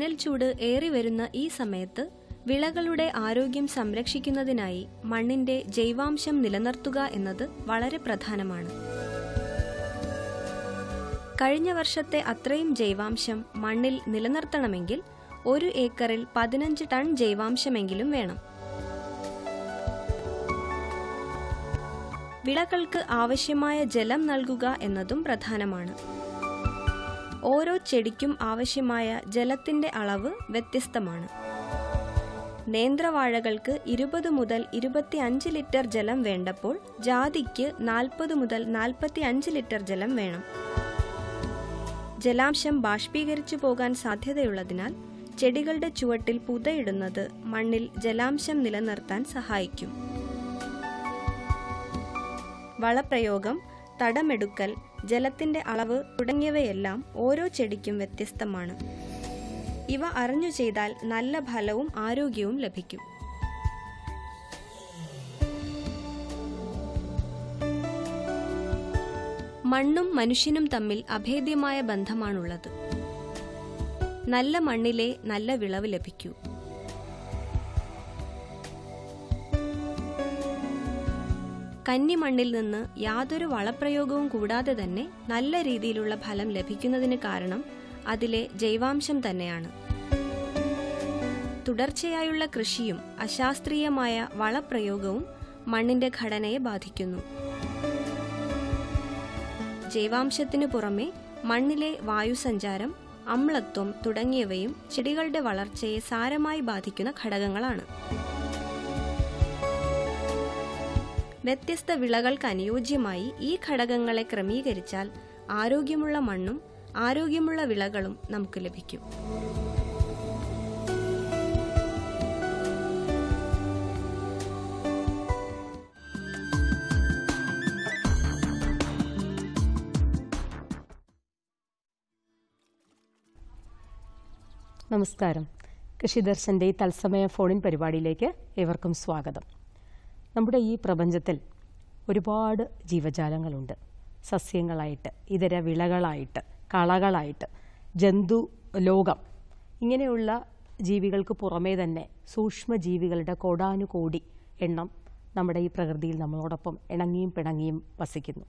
വേനൽ ചൂട് ഏറി വരുന്ന ഈ സമയത്ത് വിളകളുടെ ആരോഗ്യം സംരക്ഷിക്കുന്നതിനായി മണ്ണിന്റെ ജൈവാംശം നിലനിർത്തുക എന്നത് വളരെ പ്രധാനമാണ് കഴിഞ്ഞ വർഷത്തെ അത്രയും ജൈവാംശം മണ്ണിൽ നിലനിർത്തണമെങ്കിൽ ഒരു ഏക്കറിൽ പതിനഞ്ച് ടൺ ജൈവാംശമെങ്കിലും വേണം വിളകൾക്ക് ആവശ്യമായ ജലം നൽകുക എന്നതും പ്രധാനമാണ് ഓരോ ചെടിക്കും ആവശ്യമായ ജലത്തിന്റെ അളവ് വ്യത്യസ്തമാണ് നേന്ത്രവാഴകൾക്ക് ഇരുപത് മുതൽ ഇരുപത്തി അഞ്ച് ലിറ്റർ ജലം വേണ്ടപ്പോൾ ജാതിക്ക് നാൽപ്പത് മുതൽ നാൽപ്പത്തി അഞ്ച് ലിറ്റർ ജലം വേണം ജലാംശം ബാഷ്പീകരിച്ചു പോകാൻ സാധ്യതയുള്ളതിനാൽ ചെടികളുടെ ചുവട്ടിൽ പുതയിടുന്നത് മണ്ണിൽ ജലാംശം നിലനിർത്താൻ സഹായിക്കും വളപ്രയോഗം തടമെടുക്കൽ ജലത്തിന്റെ അളവ് തുടങ്ങിയവയെല്ലാം ഓരോ ചെടിക്കും വ്യത്യസ്തമാണ് ഇവ അറിഞ്ഞു ചെയ്താൽ നല്ല ഫലവും ആരോഗ്യവും ലഭിക്കും മണ്ണും മനുഷ്യനും തമ്മിൽ അഭേദ്യമായ ബന്ധമാണുള്ളത് നല്ല മണ്ണിലെ നല്ല വിളവ് ലഭിക്കൂ കന്നിമണ്ണിൽ നിന്ന് യാതൊരു വളപ്രയോഗവും കൂടാതെ തന്നെ നല്ല രീതിയിലുള്ള ഫലം ലഭിക്കുന്നതിന് കാരണം അതിലെ ജൈവാംശം തന്നെയാണ് തുടർച്ചയായുള്ള കൃഷിയും അശാസ്ത്രീയമായ വളപ്രയോഗവും മണ്ണിന്റെ ഘടനയെ ബാധിക്കുന്നു ജൈവാംശത്തിനു പുറമെ മണ്ണിലെ വായുസഞ്ചാരം അമ്ലത്വം തുടങ്ങിയവയും ചെടികളുടെ വളർച്ചയെ സാരമായി ബാധിക്കുന്ന ഘടകങ്ങളാണ് വ്യത്യസ്ത വിളകൾക്ക് അനുയോജ്യമായി ഈ ഘടകങ്ങളെ ക്രമീകരിച്ചാൽ ആരോഗ്യമുള്ള മണ്ണും ആരോഗ്യമുള്ള വിളകളും നമുക്ക് ലഭിക്കും നമസ്കാരം കൃഷിദർശന്റെ തത്സമയ ഫോണിൻ പരിപാടിയിലേക്ക് ഏവർക്കും സ്വാഗതം നമ്മുടെ ഈ പ്രപഞ്ചത്തിൽ ഒരുപാട് ജീവജാലങ്ങളുണ്ട് സസ്യങ്ങളായിട്ട് ഇതര വിളകളായിട്ട് കളകളായിട്ട് ജന്തു ലോകം ഇങ്ങനെയുള്ള ജീവികൾക്ക് പുറമേ തന്നെ സൂക്ഷ്മജീവികളുടെ കോടാനുകോടി എണ്ണം നമ്മുടെ ഈ പ്രകൃതിയിൽ നമ്മളോടൊപ്പം ഇണങ്ങിയും പിണങ്ങിയും വസിക്കുന്നു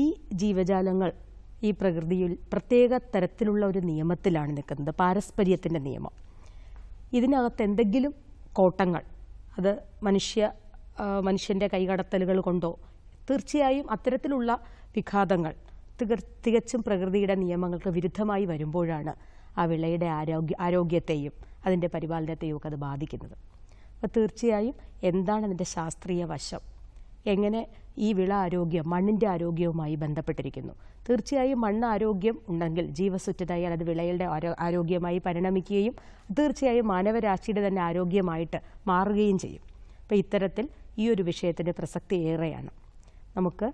ഈ ജീവജാലങ്ങൾ ഈ പ്രകൃതിയിൽ പ്രത്യേക തരത്തിലുള്ള ഒരു നിയമത്തിലാണ് നിൽക്കുന്നത് പാരസ്പര്യത്തിൻ്റെ നിയമം ഇതിനകത്ത് എന്തെങ്കിലും കോട്ടങ്ങൾ അത് മനുഷ്യ മനുഷ്യൻ്റെ കൈകടത്തലുകൾ കൊണ്ടോ തീർച്ചയായും അത്തരത്തിലുള്ള വിഘാതങ്ങൾ തികർ തികച്ചും പ്രകൃതിയുടെ നിയമങ്ങൾക്ക് വിരുദ്ധമായി വരുമ്പോഴാണ് ആ വിളയുടെ ആരോഗ്യ ആരോഗ്യത്തെയും അതിൻ്റെ പരിപാലനത്തെയും ഒക്കെ അത് ബാധിക്കുന്നത് അപ്പോൾ തീർച്ചയായും എന്താണ് അതിൻ്റെ ശാസ്ത്രീയ വശം എങ്ങനെ ഈ വിള ആരോഗ്യം മണ്ണിൻ്റെ ആരോഗ്യവുമായി ബന്ധപ്പെട്ടിരിക്കുന്നു തീർച്ചയായും മണ്ണ് ആരോഗ്യം ഉണ്ടെങ്കിൽ ജീവസുറ്റതായാൽ അത് വിളയുടെ ആരോഗ്യമായി പരിണമിക്കുകയും തീർച്ചയായും മാനവരാശിയുടെ തന്നെ ആരോഗ്യമായിട്ട് മാറുകയും ചെയ്യും അപ്പോൾ ഇത്തരത്തിൽ ഈ ഒരു വിഷയത്തിൻ്റെ പ്രസക്തി ഏറെയാണ് നമുക്ക്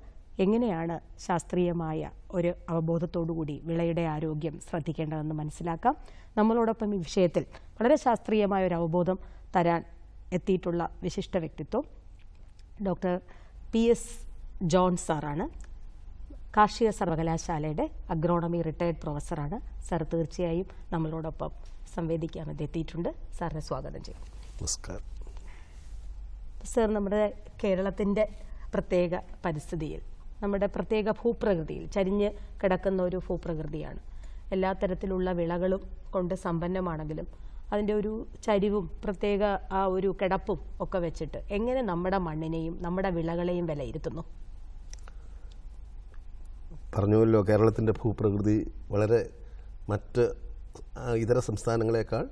എങ്ങനെയാണ് ശാസ്ത്രീയമായ ഒരു അവബോധത്തോടുകൂടി വിളയുടെ ആരോഗ്യം ശ്രദ്ധിക്കേണ്ടതെന്ന് മനസ്സിലാക്കാം നമ്മളോടൊപ്പം ഈ വിഷയത്തിൽ വളരെ ശാസ്ത്രീയമായ ഒരു അവബോധം തരാൻ എത്തിയിട്ടുള്ള വിശിഷ്ട വ്യക്തിത്വം ഡോക്ടർ പി എസ് ജോൺ സാറാണ് കാർഷിക സർവകലാശാലയുടെ അഗ്രോണമി റിട്ടയർഡ് പ്രൊഫസറാണ് സാർ തീർച്ചയായും നമ്മളോടൊപ്പം സംവേദിക്കാൻ അത് എത്തിയിട്ടുണ്ട് സാറിനെ സ്വാഗതം ചെയ്യും സാർ നമ്മുടെ കേരളത്തിൻ്റെ പ്രത്യേക പരിസ്ഥിതിയിൽ നമ്മുടെ പ്രത്യേക ഭൂപ്രകൃതിയിൽ ചരിഞ്ഞ് കിടക്കുന്ന ഒരു ഭൂപ്രകൃതിയാണ് എല്ലാ തരത്തിലുള്ള വിളകളും കൊണ്ട് സമ്പന്നമാണെങ്കിലും അതിൻ്റെ ഒരു ചരിവും പ്രത്യേക ആ ഒരു കിടപ്പും ഒക്കെ വെച്ചിട്ട് എങ്ങനെ നമ്മുടെ മണ്ണിനെയും നമ്മുടെ വിളകളെയും വിലയിരുത്തുന്നു പറഞ്ഞുവല്ലോ കേരളത്തിൻ്റെ ഭൂപ്രകൃതി വളരെ മറ്റ് ഇതര സംസ്ഥാനങ്ങളെക്കാൾ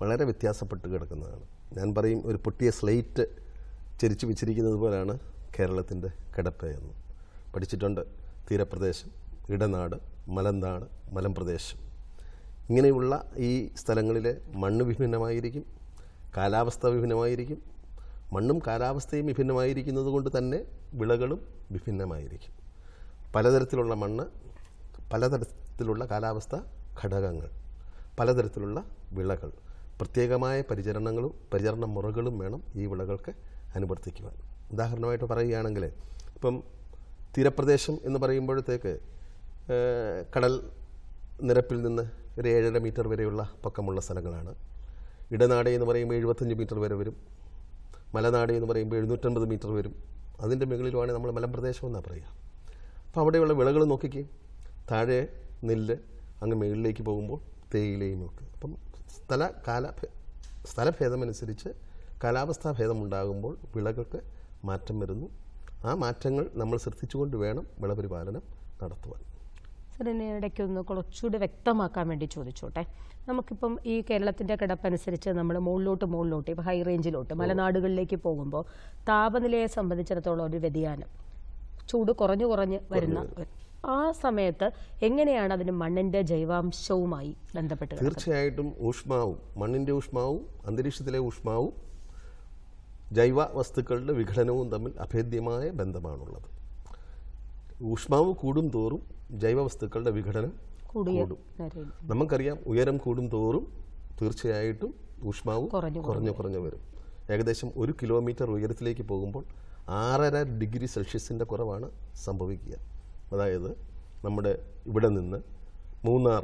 വളരെ വ്യത്യാസപ്പെട്ട് കിടക്കുന്നതാണ് ഞാൻ പറയും ഒരു പൊട്ടിയ സ്ലേറ്റ് ചരിച്ചു വെച്ചിരിക്കുന്നത് പോലെയാണ് കേരളത്തിൻ്റെ കിടപ്പ് എന്ന് പഠിച്ചിട്ടുണ്ട് തീരപ്രദേശം ഇടനാട് മലന്താണ് മലമ്പ്രദേശം ഇങ്ങനെയുള്ള ഈ സ്ഥലങ്ങളിലെ മണ്ണ് വിഭിന്നമായിരിക്കും കാലാവസ്ഥ വിഭിന്നമായിരിക്കും മണ്ണും കാലാവസ്ഥയും വിഭിന്നമായിരിക്കുന്നത് കൊണ്ട് തന്നെ വിളകളും വിഭിന്നമായിരിക്കും പലതരത്തിലുള്ള മണ്ണ് പലതരത്തിലുള്ള കാലാവസ്ഥ ഘടകങ്ങൾ പലതരത്തിലുള്ള വിളകൾ പ്രത്യേകമായ പരിചരണങ്ങളും പരിചരണ മുറകളും വേണം ഈ വിളകൾക്ക് അനുവർത്തിക്കുവാൻ ഉദാഹരണമായിട്ട് പറയുകയാണെങ്കിൽ ഇപ്പം തീരപ്രദേശം എന്ന് പറയുമ്പോഴത്തേക്ക് കടൽ നിരപ്പിൽ നിന്ന് ഒരു ഏഴര മീറ്റർ വരെയുള്ള പക്കമുള്ള സ്ഥലങ്ങളാണ് ഇടനാട് എന്ന് പറയുമ്പോൾ എഴുപത്തഞ്ച് മീറ്റർ വരെ വരും മലനാട് എന്ന് പറയുമ്പോൾ എഴുന്നൂറ്റൻപത് മീറ്റർ വരും അതിൻ്റെ മുകളിലുമാണ് നമ്മൾ മലമ്പ്രദേശം എന്നാണ് പറയുക അപ്പോൾ അവിടെയുള്ള വിളകൾ നോക്കിക്കേ താഴെ നെല്ല് അങ്ങ് മുകളിലേക്ക് പോകുമ്പോൾ തേയിലയും ഒക്കെ അപ്പം സ്ഥല കാല സ്ഥലഭേദമനുസരിച്ച് കാലാവസ്ഥാ ഭേദമുണ്ടാകുമ്പോൾ വിളകൾക്ക് മാറ്റം വരുന്നു ആ മാറ്റങ്ങൾ നമ്മൾ ശ്രദ്ധിച്ചുകൊണ്ട് വേണം വിളപരിപാലനം നടത്തുവാൻ സാറിനെ ഇടയ്ക്കൊന്ന് കുറച്ചുകൂടി വ്യക്തമാക്കാൻ വേണ്ടി ചോദിച്ചോട്ടെ നമുക്കിപ്പം ഈ കേരളത്തിൻ്റെ കിടപ്പനുസരിച്ച് നമ്മൾ മുകളിലോട്ട് മുകളിലോട്ട് ഇപ്പം ഹൈ റേഞ്ചിലോട്ട് മലനാടുകളിലേക്ക് പോകുമ്പോൾ താപനിലയെ സംബന്ധിച്ചിടത്തോളം ഒരു വ്യതിയാനം ചൂട് കുറഞ്ഞു കുറഞ്ഞ് വരുന്ന ആ സമയത്ത് എങ്ങനെയാണ് അതിന് മണ്ണിന്റെ ജൈവാംശവുമായി ബന്ധപ്പെട്ട് തീർച്ചയായിട്ടും ഊഷ്മാവും മണ്ണിന്റെ ഊഷ്മാവും അന്തരീക്ഷത്തിലെ ഊഷ്മാവും ജൈവ വസ്തുക്കളുടെ വിഘടനവും തമ്മിൽ അഭേദ്യമായ ബന്ധമാണുള്ളത് ഊഷ്മാവ് കൂടും തോറും ജൈവവസ്തുക്കളുടെ വിഘടനം കൂടും നമുക്കറിയാം ഉയരം കൂടും തോറും തീർച്ചയായിട്ടും ഊഷ്മാവ് കുറഞ്ഞു കുറഞ്ഞു വരും ഏകദേശം ഒരു കിലോമീറ്റർ ഉയരത്തിലേക്ക് പോകുമ്പോൾ ആറര ഡിഗ്രി സെൽഷ്യസിൻ്റെ കുറവാണ് സംഭവിക്കുക അതായത് നമ്മുടെ ഇവിടെ നിന്ന് മൂന്നാർ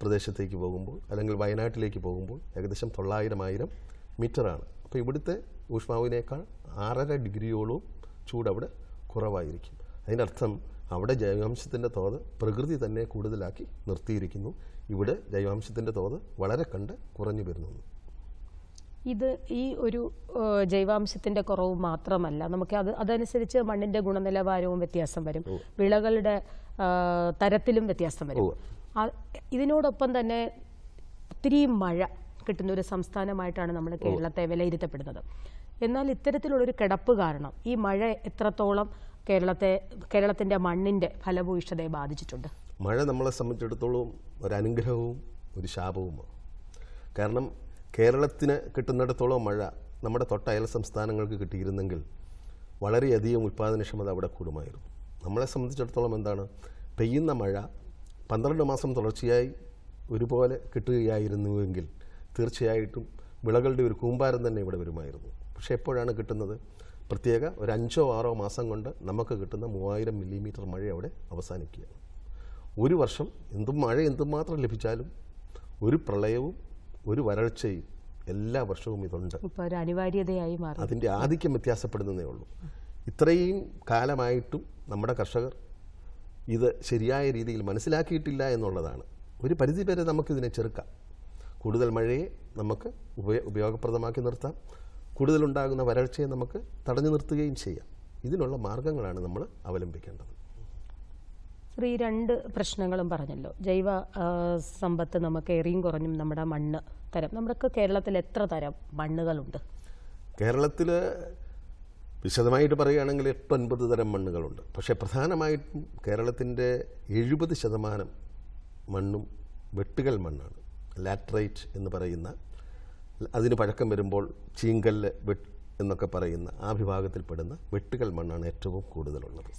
പ്രദേശത്തേക്ക് പോകുമ്പോൾ അല്ലെങ്കിൽ വയനാട്ടിലേക്ക് പോകുമ്പോൾ ഏകദേശം തൊള്ളായിരം ആയിരം മീറ്ററാണ് അപ്പോൾ ഇവിടുത്തെ ഊഷ്മാവിനേക്കാൾ ആറര ഡിഗ്രിയോളവും ചൂട് അവിടെ കുറവായിരിക്കും അതിനർത്ഥം അവിടെ ജൈവാംശത്തിൻ്റെ തോത് പ്രകൃതി തന്നെ കൂടുതലാക്കി നിർത്തിയിരിക്കുന്നു ഇവിടെ ജൈവാംശത്തിൻ്റെ തോത് വളരെ കണ്ട് കുറഞ്ഞു വരുന്നു ഇത് ഈ ഒരു ജൈവാംശത്തിന്റെ കുറവ് മാത്രമല്ല നമുക്ക് അത് അതനുസരിച്ച് മണ്ണിന്റെ ഗുണനിലവാരവും വ്യത്യാസം വരും വിളകളുടെ തരത്തിലും വ്യത്യാസം വരും ഇതിനോടൊപ്പം തന്നെ ഒത്തിരി മഴ കിട്ടുന്ന ഒരു സംസ്ഥാനമായിട്ടാണ് നമ്മൾ കേരളത്തെ വിലയിരുത്തപ്പെടുന്നത് എന്നാൽ ഇത്തരത്തിലുള്ളൊരു കിടപ്പ് കാരണം ഈ മഴ എത്രത്തോളം കേരളത്തെ കേരളത്തിന്റെ മണ്ണിന്റെ ഫലഭൂയിഷ്ഠതയെ ബാധിച്ചിട്ടുണ്ട് മഴ നമ്മളെ സംബന്ധിച്ചിടത്തോളം ഒരു അനുഗ്രഹവും ഒരു ശാപവുമാണ് കാരണം കേരളത്തിന് കിട്ടുന്നിടത്തോളം മഴ നമ്മുടെ തൊട്ടയൽ സംസ്ഥാനങ്ങൾക്ക് കിട്ടിയിരുന്നെങ്കിൽ വളരെയധികം ഉൽപ്പാദനക്ഷമത അവിടെ കൂടുമായിരുന്നു നമ്മളെ സംബന്ധിച്ചിടത്തോളം എന്താണ് പെയ്യുന്ന മഴ പന്ത്രണ്ട് മാസം തുടർച്ചയായി ഒരുപോലെ കിട്ടുകയായിരുന്നുവെങ്കിൽ തീർച്ചയായിട്ടും വിളകളുടെ ഒരു കൂമ്പാരം തന്നെ ഇവിടെ വരുമായിരുന്നു പക്ഷേ എപ്പോഴാണ് കിട്ടുന്നത് പ്രത്യേക ഒരു അഞ്ചോ ആറോ മാസം കൊണ്ട് നമുക്ക് കിട്ടുന്ന മൂവായിരം മില്ലിമീറ്റർ മഴ അവിടെ അവസാനിക്കുകയാണ് ഒരു വർഷം എന്തും മഴ എന്തുമാത്രം ലഭിച്ചാലും ഒരു പ്രളയവും ഒരു വരൾച്ചയും എല്ലാ വർഷവും ഇതുണ്ട് അനിവാര്യതയായി മാറി അതിൻ്റെ ആധിക്യം വ്യത്യാസപ്പെടുന്നതേ ഉള്ളൂ ഇത്രയും കാലമായിട്ടും നമ്മുടെ കർഷകർ ഇത് ശരിയായ രീതിയിൽ മനസ്സിലാക്കിയിട്ടില്ല എന്നുള്ളതാണ് ഒരു പരിധി വരെ നമുക്കിതിനെ ചെറുക്കാം കൂടുതൽ മഴയെ നമുക്ക് ഉപയോഗപ്രദമാക്കി നിർത്താം കൂടുതലുണ്ടാകുന്ന വരൾച്ചയെ നമുക്ക് തടഞ്ഞു നിർത്തുകയും ചെയ്യാം ഇതിനുള്ള മാർഗങ്ങളാണ് നമ്മൾ അവലംബിക്കേണ്ടത് ഈ രണ്ട് പ്രശ്നങ്ങളും പറഞ്ഞല്ലോ ജൈവ സമ്പത്ത് നമുക്ക് എറിയും കുറഞ്ഞും നമ്മുടെ മണ്ണ് തരം നമ്മുടെ കേരളത്തിൽ എത്ര തരം മണ്ണുകളുണ്ട് കേരളത്തിൽ വിശദമായിട്ട് പറയുകയാണെങ്കിൽ എട്ട് ഒൻപത് തരം മണ്ണുകളുണ്ട് പക്ഷേ പ്രധാനമായിട്ടും കേരളത്തിൻ്റെ എഴുപത് ശതമാനം മണ്ണും വെട്ടുകൽ മണ്ണാണ് ലാറ്ററൈറ്റ് എന്ന് പറയുന്ന അതിന് പഴക്കം വരുമ്പോൾ ചീങ്കല്ല് എന്നൊക്കെ പറയുന്ന ആ വിഭാഗത്തിൽപ്പെടുന്ന വെട്ടുകൽ മണ്ണാണ് ഏറ്റവും കൂടുതലുള്ളത്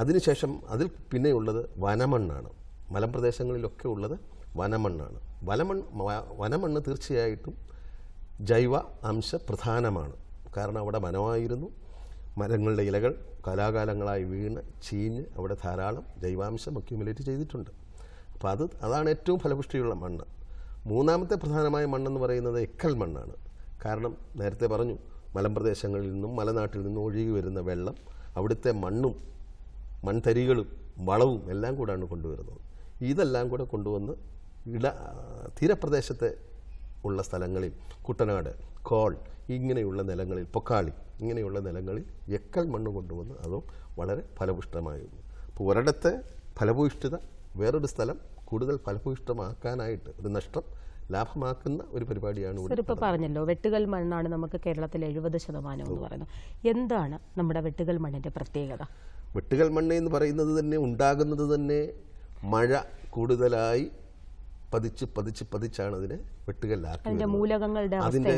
അതിനുശേഷം അതിൽ പിന്നെയുള്ളത് വനമണ്ണാണ് മലമ്പ്രദേശങ്ങളിലൊക്കെ ഉള്ളത് വനമണ്ണാണ് വനമണ് വനമണ്ണ് തീർച്ചയായിട്ടും ജൈവ അംശ പ്രധാനമാണ് കാരണം അവിടെ വനമായിരുന്നു മരങ്ങളുടെ ഇലകൾ കാലാകാലങ്ങളായി വീണ് ചീഞ്ഞ് അവിടെ ധാരാളം ജൈവാംശം അക്യുമുലേറ്റ് ചെയ്തിട്ടുണ്ട് അപ്പോൾ അത് അതാണ് ഏറ്റവും ഫലപുഷ്ടിയുള്ള മണ്ണ് മൂന്നാമത്തെ പ്രധാനമായ മണ്ണെന്ന് പറയുന്നത് എക്കൽ മണ്ണാണ് കാരണം നേരത്തെ പറഞ്ഞു മലമ്പ്രദേശങ്ങളിൽ നിന്നും മലനാട്ടിൽ നിന്നും ഒഴുകി വരുന്ന വെള്ളം അവിടുത്തെ മണ്ണും മൺതരികളും വളവും എല്ലാം കൂടാണ് കൊണ്ടുവരുന്നത് ഇതെല്ലാം കൂടെ കൊണ്ടുവന്ന് ഇട തീരപ്രദേശത്തെ ഉള്ള സ്ഥലങ്ങളിൽ കുട്ടനാട് കോൾ ഇങ്ങനെയുള്ള നിലങ്ങളിൽ പൊക്കാളി ഇങ്ങനെയുള്ള നിലങ്ങളിൽ എക്കൽ മണ്ണ് കൊണ്ടുവന്ന് അതും വളരെ ഫലപുഷ്ടമായിരുന്നു അപ്പോൾ ഒരിടത്തെ ഫലഭൂയിഷ്ഠിത വേറൊരു സ്ഥലം കൂടുതൽ ഫലഭൂയിഷ്ടമാക്കാനായിട്ട് ഒരു നഷ്ടം ലാഭമാക്കുന്ന ഒരു പരിപാടിയാണ് സർ ഇപ്പോൾ പറഞ്ഞല്ലോ വെട്ടുകൽ മണ്ണാണ് നമുക്ക് കേരളത്തിൽ എഴുപത് ശതമാനം എന്ന് പറയുന്നത് എന്താണ് നമ്മുടെ വെട്ടുകൽ മണ്ണിന്റെ പ്രത്യേകത വെട്ടുകൽ മണ്ണ് എന്ന് പറയുന്നത് തന്നെ ഉണ്ടാകുന്നത് തന്നെ മഴ കൂടുതലായി പതിച്ച് പതിച്ച് പതിച്ചാണ് അതിനെ വെട്ടുകല്ലാക്കുന്നത് മൂലകങ്ങളുടെ അതിൻ്റെ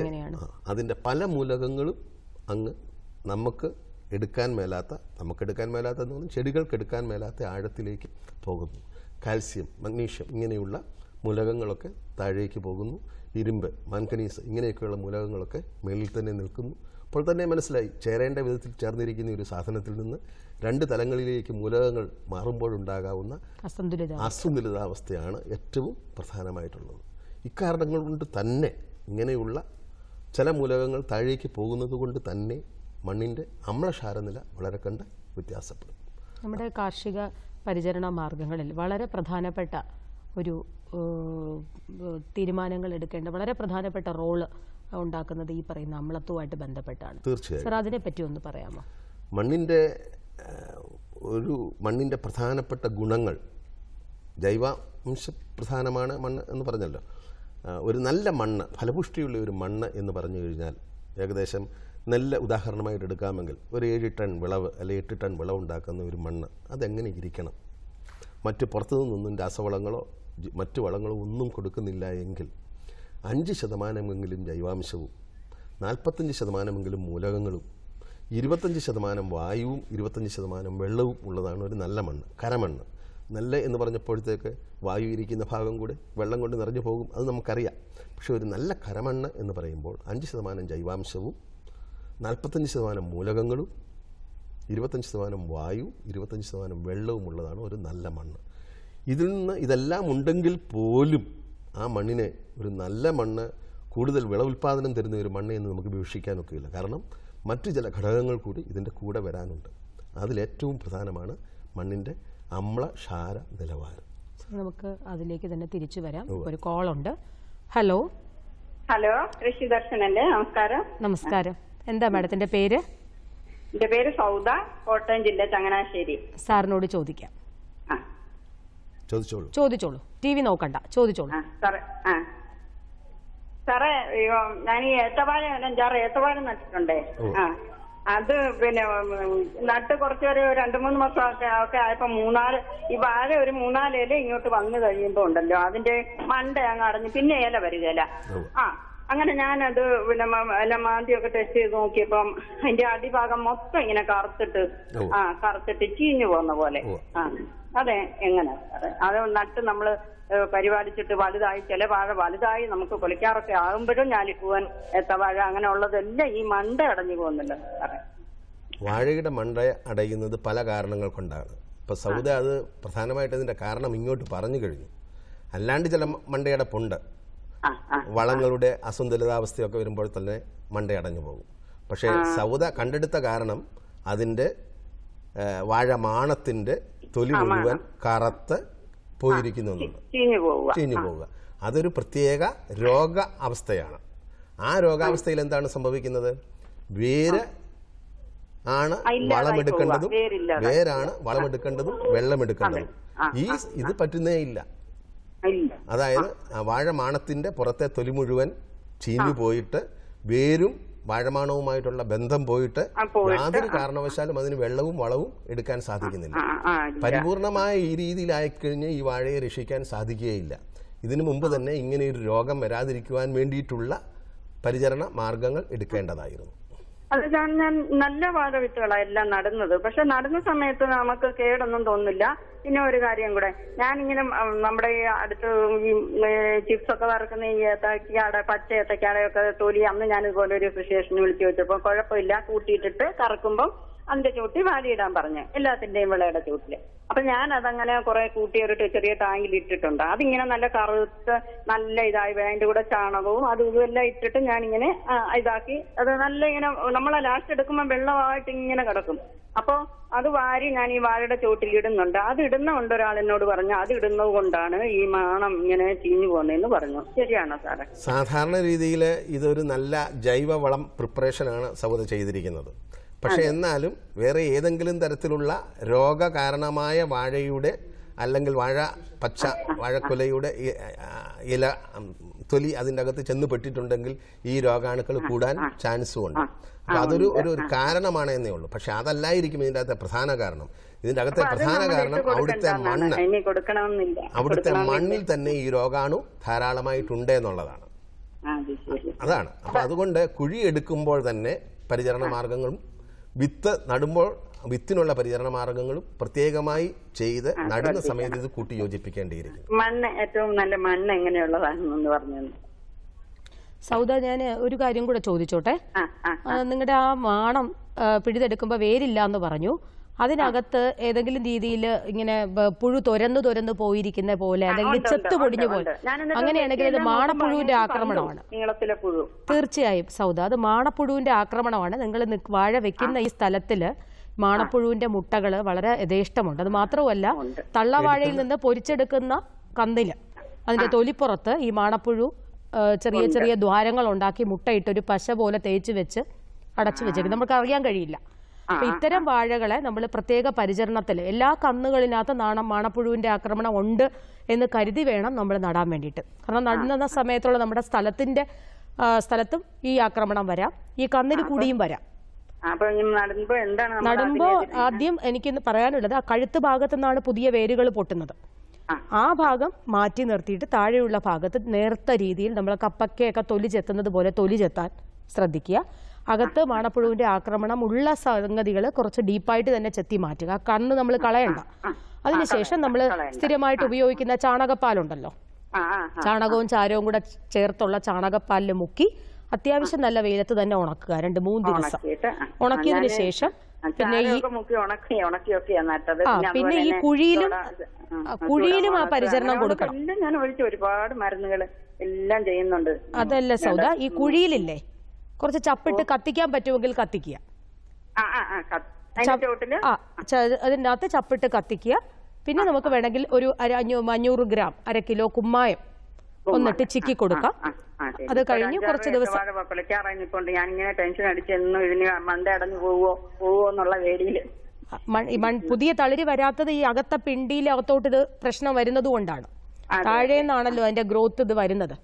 അതിൻ്റെ പല മൂലകങ്ങളും അങ്ങ് നമുക്ക് എടുക്കാൻ മേലാത്ത നമുക്കെടുക്കാൻ മേലാത്ത ചെടികൾക്ക് എടുക്കാൻ മേലാത്ത ആഴത്തിലേക്ക് പോകുന്നു കാൽസ്യം മഗ്നീഷ്യം ഇങ്ങനെയുള്ള മൂലകങ്ങളൊക്കെ താഴേക്ക് പോകുന്നു ഇരുമ്പ് മാൻകനീസ് ഇങ്ങനെയൊക്കെയുള്ള മൂലകങ്ങളൊക്കെ മേളിൽ തന്നെ നിൽക്കുന്നു അപ്പോൾ തന്നെ മനസ്സിലായി ചേരേണ്ട വിധത്തിൽ ചേർന്നിരിക്കുന്ന ഒരു സാധനത്തിൽ നിന്ന് രണ്ട് തലങ്ങളിലേക്ക് മൂലകങ്ങൾ മാറുമ്പോഴുണ്ടാകാവുന്ന അസന്തുലിതാവസ്ഥയാണ് ഏറ്റവും പ്രധാനമായിട്ടുള്ളത് ഇക്കാരണങ്ങൾ കൊണ്ട് തന്നെ ഇങ്ങനെയുള്ള ചില മൂലകങ്ങൾ താഴേക്ക് പോകുന്നത് കൊണ്ട് തന്നെ മണ്ണിൻ്റെ അമ്ലക്ഷാരനില വളരെ കണ്ട് വ്യത്യാസപ്പെടും നമ്മുടെ കാർഷിക പരിചരണ മാർഗങ്ങളിൽ വളരെ പ്രധാനപ്പെട്ട ഒരു തീരുമാനങ്ങൾ എടുക്കേണ്ട വളരെ പ്രധാനപ്പെട്ട റോള് ഉണ്ടാക്കുന്നത് ഈ പറയുന്ന അമ്ലത്വമായിട്ട് ബന്ധപ്പെട്ടാണ് തീർച്ചയായും സർ അതിനെപ്പറ്റി ഒന്ന് പറയാമോ മണ്ണിൻ്റെ ഒരു മണ്ണിൻ്റെ പ്രധാനപ്പെട്ട ഗുണങ്ങൾ ജൈവാംശ പ്രധാനമാണ് മണ്ണ് എന്ന് പറഞ്ഞല്ലോ ഒരു നല്ല മണ്ണ് ഫലപുഷ്ടിയുള്ള ഒരു മണ്ണ് എന്ന് പറഞ്ഞു കഴിഞ്ഞാൽ ഏകദേശം നല്ല ഉദാഹരണമായിട്ട് എടുക്കാമെങ്കിൽ ഒരു ഏഴ് ടൺ വിളവ് അല്ലെങ്കിൽ എട്ട് ടൺ വിളവ് ഉണ്ടാക്കുന്ന ഒരു മണ്ണ് അതെങ്ങനെ ഇരിക്കണം മറ്റ് പുറത്തു നിന്നൊന്നും രാസവളങ്ങളോ മറ്റു വളങ്ങളോ ഒന്നും കൊടുക്കുന്നില്ല എങ്കിൽ അഞ്ച് ശതമാനമെങ്കിലും ജൈവാംശവും നാൽപ്പത്തഞ്ച് ശതമാനമെങ്കിലും മൂലകങ്ങളും ഇരുപത്തഞ്ച് ശതമാനം വായുവും ഇരുപത്തഞ്ച് ശതമാനം വെള്ളവും ഉള്ളതാണ് ഒരു നല്ല മണ്ണ് കരമണ്ണ് നല്ല എന്ന് പറഞ്ഞപ്പോഴത്തേക്ക് വായു ഇരിക്കുന്ന ഭാഗം കൂടെ വെള്ളം കൊണ്ട് നിറഞ്ഞു പോകും അത് നമുക്കറിയാം പക്ഷേ ഒരു നല്ല കരമണ്ണ് എന്ന് പറയുമ്പോൾ അഞ്ച് ശതമാനം ജൈവാംശവും നാൽപ്പത്തഞ്ച് ശതമാനം മൂലകങ്ങളും ഇരുപത്തഞ്ച് ശതമാനം വായു ഇരുപത്തഞ്ച് ശതമാനം വെള്ളവും ഉള്ളതാണ് ഒരു നല്ല മണ്ണ് ഇതിൽ നിന്ന് ഇതെല്ലാം ഉണ്ടെങ്കിൽ പോലും ആ മണ്ണിനെ ഒരു നല്ല മണ്ണ് കൂടുതൽ വിളവുൽപാദനം തരുന്ന ഒരു മണ്ണ് എന്ന് നമുക്ക് വീക്ഷിക്കാനൊക്കില്ല കാരണം മറ്റു ചില ഘടകങ്ങൾ കൂടി ഇതിൻ്റെ കൂടെ വരാനുണ്ട് അതിലേറ്റവും പ്രധാനമാണ് മണ്ണിൻ്റെ അമ്ല ക്ഷാര നിലവാരം നമുക്ക് അതിലേക്ക് തന്നെ തിരിച്ചു വരാം ഒരു കോളുണ്ട് ഹലോ ഹലോ കൃഷി ദർശനല്ലേ നമസ്കാരം നമസ്കാരം എന്താ മാഡത്തിന്റെ പേര് എന്റെ പേര് സൗദ കോട്ടയം ജില്ല ചങ്ങനാശ്ശേരി സാറിനോട് ചോദിക്കാം ചോദിച്ചോളൂ ചോദിച്ചോളൂ ടി വി നോക്കണ്ട ചോദിച്ചോളൂ സാറേ ഞാൻ ഈ ഏത്തവാഴ അഞ്ചാറ് ഏത്തവാഴ നട്ടിട്ടുണ്ടേ ആ അത് പിന്നെ നട്ട് വരെ രണ്ടു മൂന്ന് മാസമൊക്കെ ഒക്കെ ആയപ്പോ മൂന്നാല് ഈ വാഴ ഒരു മൂന്നാല് ഇല ഇങ്ങോട്ട് വന്നു കഴിയുമ്പോ ഉണ്ടല്ലോ അതിന്റെ മണ്ട അങ്ങ് അടഞ്ഞ് പിന്നെ ഇല വരികയില്ല ആ അങ്ങനെ ഞാനത് പിന്നെ എല്ലാം ഒക്കെ ടെസ്റ്റ് ചെയ്ത് നോക്കിയപ്പം അതിന്റെ അടിഭാഗം മൊത്തം ഇങ്ങനെ കറുത്തിട്ട് ആ കറുത്തിട്ട് ചീഞ്ഞു പോകുന്ന പോലെ ആ അതെ എങ്ങനെ അത് നട്ട് നമ്മൾ പരിപാലിച്ചിട്ട് വലുതായി ചില വാഴ വലുതായി നമുക്ക് കൊലിക്കാറൊക്കെ ആകുമ്പോഴും ഞാലിപ്പൂവൻ ഏത്തവാഴ അങ്ങനെ ഉള്ളതെല്ലാം ഈ മണ്ട അടഞ്ഞു പോകുന്നില്ല വാഴയുടെ മണ്ട അടയുന്നത് പല കാരണങ്ങൾ കൊണ്ടാണ് ഇപ്പൊ സൗദ അത് പ്രധാനമായിട്ട് അതിന്റെ കാരണം ഇങ്ങോട്ട് പറഞ്ഞു കഴിഞ്ഞു അല്ലാണ്ട് ചില മണ്ടയടപ്പുണ്ട് വളങ്ങളുടെ അസന്തുലിതാവസ്ഥയൊക്കെ വരുമ്പോൾ തന്നെ മണ്ടയടഞ്ഞു പോകും പക്ഷേ സൗദ കണ്ടെടുത്ത കാരണം അതിൻ്റെ വാഴമാണത്തിൻ്റെ തൊലി മുഴുവൻ കറുത്ത് പോയിരിക്കുന്നു ചീഞ്ഞു പോവുക അതൊരു പ്രത്യേക രോഗ അവസ്ഥയാണ് ആ രോഗാവസ്ഥയിൽ എന്താണ് സംഭവിക്കുന്നത് വേര് ആണ് വളമെടുക്കേണ്ടതും വേരാണ് വളമെടുക്കേണ്ടതും വെള്ളമെടുക്കേണ്ടതും ഈ ഇത് പറ്റുന്നേ ഇല്ല അതായത് വാഴമാണത്തിന്റെ പുറത്തെ തൊലി മുഴുവൻ ചീഞ്ഞു പോയിട്ട് വേരും വാഴമാണവുമായിട്ടുള്ള ബന്ധം പോയിട്ട് യാതൊരു കാരണവശാലും അതിന് വെള്ളവും വളവും എടുക്കാൻ സാധിക്കുന്നില്ല പരിപൂർണമായ ഈ രീതിയിലായിക്കഴിഞ്ഞ് ഈ വാഴയെ രക്ഷിക്കാൻ സാധിക്കുകയില്ല ഇതിനു മുമ്പ് തന്നെ ഇങ്ങനെ ഒരു രോഗം വരാതിരിക്കുവാൻ വേണ്ടിയിട്ടുള്ള പരിചരണ മാർഗങ്ങൾ എടുക്കേണ്ടതായിരുന്നു അത് ഞാൻ നല്ല വാഴ വിത്തുകളാണ് എല്ലാം നടുന്നത് പക്ഷെ നടുന്ന സമയത്ത് നമുക്ക് കേടൊന്നും തോന്നില്ല പിന്നെ ഒരു കാര്യം കൂടെ ഞാനിങ്ങനെ നമ്മുടെ ഈ അടുത്ത് ചിപ്സ് ഒക്കെ വറക്കുന്ന ഈ ഏത്തക്കാടെ പച്ച ഒക്കെ തൊലി അന്ന് ഞാൻ ഇതുപോലെ ഒരു കൃഷി സ്റ്റേഷനിൽ വിളിച്ചു വെച്ചപ്പോൾ കുഴപ്പമില്ല കൂട്ടിയിട്ടിട്ട് കറക്കുമ്പം അതിന്റെ ചൂട്ടി വാരിയിടാൻ പറഞ്ഞു എല്ലാത്തിന്റെയും വിളയുടെ ചൂട്ടില് അപ്പൊ ഞാൻ അതങ്ങനെ കുറെ കൂട്ടി ഒരു ചെറിയ ടാങ്കിൽ ഇട്ടിട്ടുണ്ട് അതിങ്ങനെ നല്ല കറുത്ത് നല്ല ഇതായി അതിന്റെ കൂടെ ചാണകവും അതും ഇതും എല്ലാം ഇട്ടിട്ട് ഇങ്ങനെ ഇതാക്കി അത് നല്ല ഇങ്ങനെ നമ്മളെ ലാസ്റ്റ് എടുക്കുമ്പോൾ വെള്ളമായിട്ട് ഇങ്ങനെ കിടക്കും അപ്പൊ അത് വാരി ഞാൻ ഈ വാഴയുടെ ചോട്ടിൽ ഇടുന്നുണ്ട് അത് ഇടുന്ന കൊണ്ട് ഒരാൾ എന്നോട് പറഞ്ഞു അത് ഇടുന്നത് കൊണ്ടാണ് ഈ മാണം ഇങ്ങനെ ചീഞ്ഞു പോകുന്നതെന്ന് പറഞ്ഞു ശരിയാണോ സാറേ സാധാരണ രീതിയിൽ ഇതൊരു നല്ല ജൈവവളം ആണ് സൗദ ചെയ്തിരിക്കുന്നത് പക്ഷെ എന്നാലും വേറെ ഏതെങ്കിലും തരത്തിലുള്ള രോഗകാരണമായ വാഴയുടെ അല്ലെങ്കിൽ വാഴ പച്ച വാഴക്കുലയുടെ ഇല തൊലി അതിൻ്റെ അകത്ത് ചെന്ന് പെട്ടിട്ടുണ്ടെങ്കിൽ ഈ രോഗാണുക്കൾ കൂടാൻ ചാൻസും ഉണ്ട് അപ്പൊ അതൊരു ഒരു ഒരു കാരണമാണ് എന്നേ ഉള്ളൂ പക്ഷെ അതല്ലായിരിക്കും ഇതിൻ്റെ അകത്തെ പ്രധാന കാരണം ഇതിൻ്റെ അകത്തെ പ്രധാന കാരണം അവിടുത്തെ മണ്ണ് അവിടുത്തെ മണ്ണിൽ തന്നെ ഈ രോഗാണു ധാരാളമായിട്ടുണ്ട് എന്നുള്ളതാണ് അതാണ് അപ്പൊ അതുകൊണ്ട് കുഴി എടുക്കുമ്പോൾ തന്നെ പരിചരണ മാർഗങ്ങളും വിത്ത് നടുമ്പോൾ വിത്തിനുള്ള പരിചരണ മാർഗങ്ങളും പ്രത്യേകമായി ചെയ്ത് നടുന്ന സമയത്ത് ഇത് കൂട്ടി യോജിപ്പിക്കേണ്ടിയിരിക്കും മണ്ണ് ഏറ്റവും നല്ല മണ്ണ് എങ്ങനെയുള്ളതാണെന്ന് പറഞ്ഞു സൗദ ഞാൻ ഒരു കാര്യം കൂടെ ചോദിച്ചോട്ടെ നിങ്ങളുടെ ആ മാണം പിഴുതെടുക്കുമ്പോൾ വേരില്ല എന്ന് പറഞ്ഞു അതിനകത്ത് ഏതെങ്കിലും രീതിയിൽ ഇങ്ങനെ പുഴു തുരന്നു തുരന്നു പോയിരിക്കുന്ന പോലെ അല്ലെങ്കിൽ ചെത്ത് പൊടിഞ്ഞു പോലെ അങ്ങനെയാണെങ്കിൽ ഇത് മാണപ്പുഴുവിന്റെ ആക്രമണമാണ് തീർച്ചയായും സൗദ അത് മാണപ്പുഴുവിന്റെ ആക്രമണമാണ് നിങ്ങൾ വാഴ വെക്കുന്ന ഈ സ്ഥലത്തില് മാണപ്പുഴുവിന്റെ മുട്ടകൾ വളരെ യഥേഷ്ടമുണ്ട് അത് മാത്രമല്ല തള്ളവാഴയിൽ നിന്ന് പൊരിച്ചെടുക്കുന്ന കന്നില് അതിന്റെ തൊലിപ്പുറത്ത് ഈ മാണപ്പുഴു ചെറിയ ചെറിയ ദ്വാരങ്ങൾ ഉണ്ടാക്കി മുട്ടയിട്ട് ഒരു പശ പോലെ തേച്ച് വെച്ച് അടച്ചു വെച്ചേക്കും നമുക്ക് അറിയാൻ കഴിയില്ല ഇത്തരം വാഴകളെ നമ്മൾ പ്രത്യേക പരിചരണത്തിൽ എല്ലാ കന്നുകളിനകത്ത് നാണം മാണപ്പുഴുവിന്റെ ആക്രമണം ഉണ്ട് എന്ന് കരുതി വേണം നമ്മൾ നടാൻ വേണ്ടിയിട്ട് കാരണം നടുന്ന സമയത്തുള്ള നമ്മുടെ സ്ഥലത്തിന്റെ സ്ഥലത്തും ഈ ആക്രമണം വരാം ഈ കന്നിന് കൂടിയും വരാം നടുമ്പോ ആദ്യം എനിക്ക് പറയാനുള്ളത് ആ കഴുത്ത് ഭാഗത്തു നിന്നാണ് പുതിയ വേരുകൾ പൊട്ടുന്നത് ആ ഭാഗം മാറ്റി നിർത്തിയിട്ട് താഴെയുള്ള ഭാഗത്ത് നേർത്ത രീതിയിൽ നമ്മൾ കപ്പക്കയൊക്കെ തൊലി ചെത്തുന്നത് പോലെ തൊലി ചെത്താൻ ശ്രദ്ധിക്കുക അകത്ത് മാണപ്പുഴുവിന്റെ ആക്രമണം ഉള്ള സംഗതികൾ കുറച്ച് ഡീപ്പായിട്ട് തന്നെ ചെത്തി മാറ്റുക കണ്ണ് നമ്മൾ കളയണ്ട അതിനുശേഷം നമ്മൾ സ്ഥിരമായിട്ട് ഉപയോഗിക്കുന്ന ചാണകപ്പാലുണ്ടല്ലോ ചാണകവും ചാരവും കൂടെ ചേർത്തുള്ള ചാണകപ്പാലിൽ മുക്കി അത്യാവശ്യം നല്ല വെയിലത്ത് തന്നെ ഉണക്കുക രണ്ട് മൂന്ന് ദിവസം ഉണക്കിയതിന് ശേഷം പിന്നെ ഈ പിന്നെ ഈ കുഴിയിലും കുഴിയിലും ആ പരിചരണം കൊടുക്കണം ഞാൻ ഒഴിച്ച് ഒരുപാട് മരുന്നുകൾ എല്ലാം ചെയ്യുന്നുണ്ട് അതല്ല സൗദ ഈ കുഴിയിലില്ലേ കുറച്ച് ചപ്പിട്ട് കത്തിക്കാൻ പറ്റുമെങ്കിൽ കത്തിക്കുക അതിൻ്റെ അകത്ത് ചപ്പിട്ട് കത്തിക്കുക പിന്നെ നമുക്ക് വേണമെങ്കിൽ ഒരു അഞ്ഞൂറ് ഗ്രാം അര കിലോ കുമ്മായം ഒന്നിട്ട് ചിക്കി കൊടുക്കാം അത് കഴിഞ്ഞ് കുറച്ച് ദിവസം പുതിയ തളിര് വരാത്തത് ഈ അകത്തെ പിണ്ടിയിലകത്തോട്ട് ഇത് പ്രശ്നം വരുന്നത് കൊണ്ടാണ് താഴേന്നാണല്ലോ അതിന്റെ ഗ്രോത്ത് ഇത് വരുന്നത്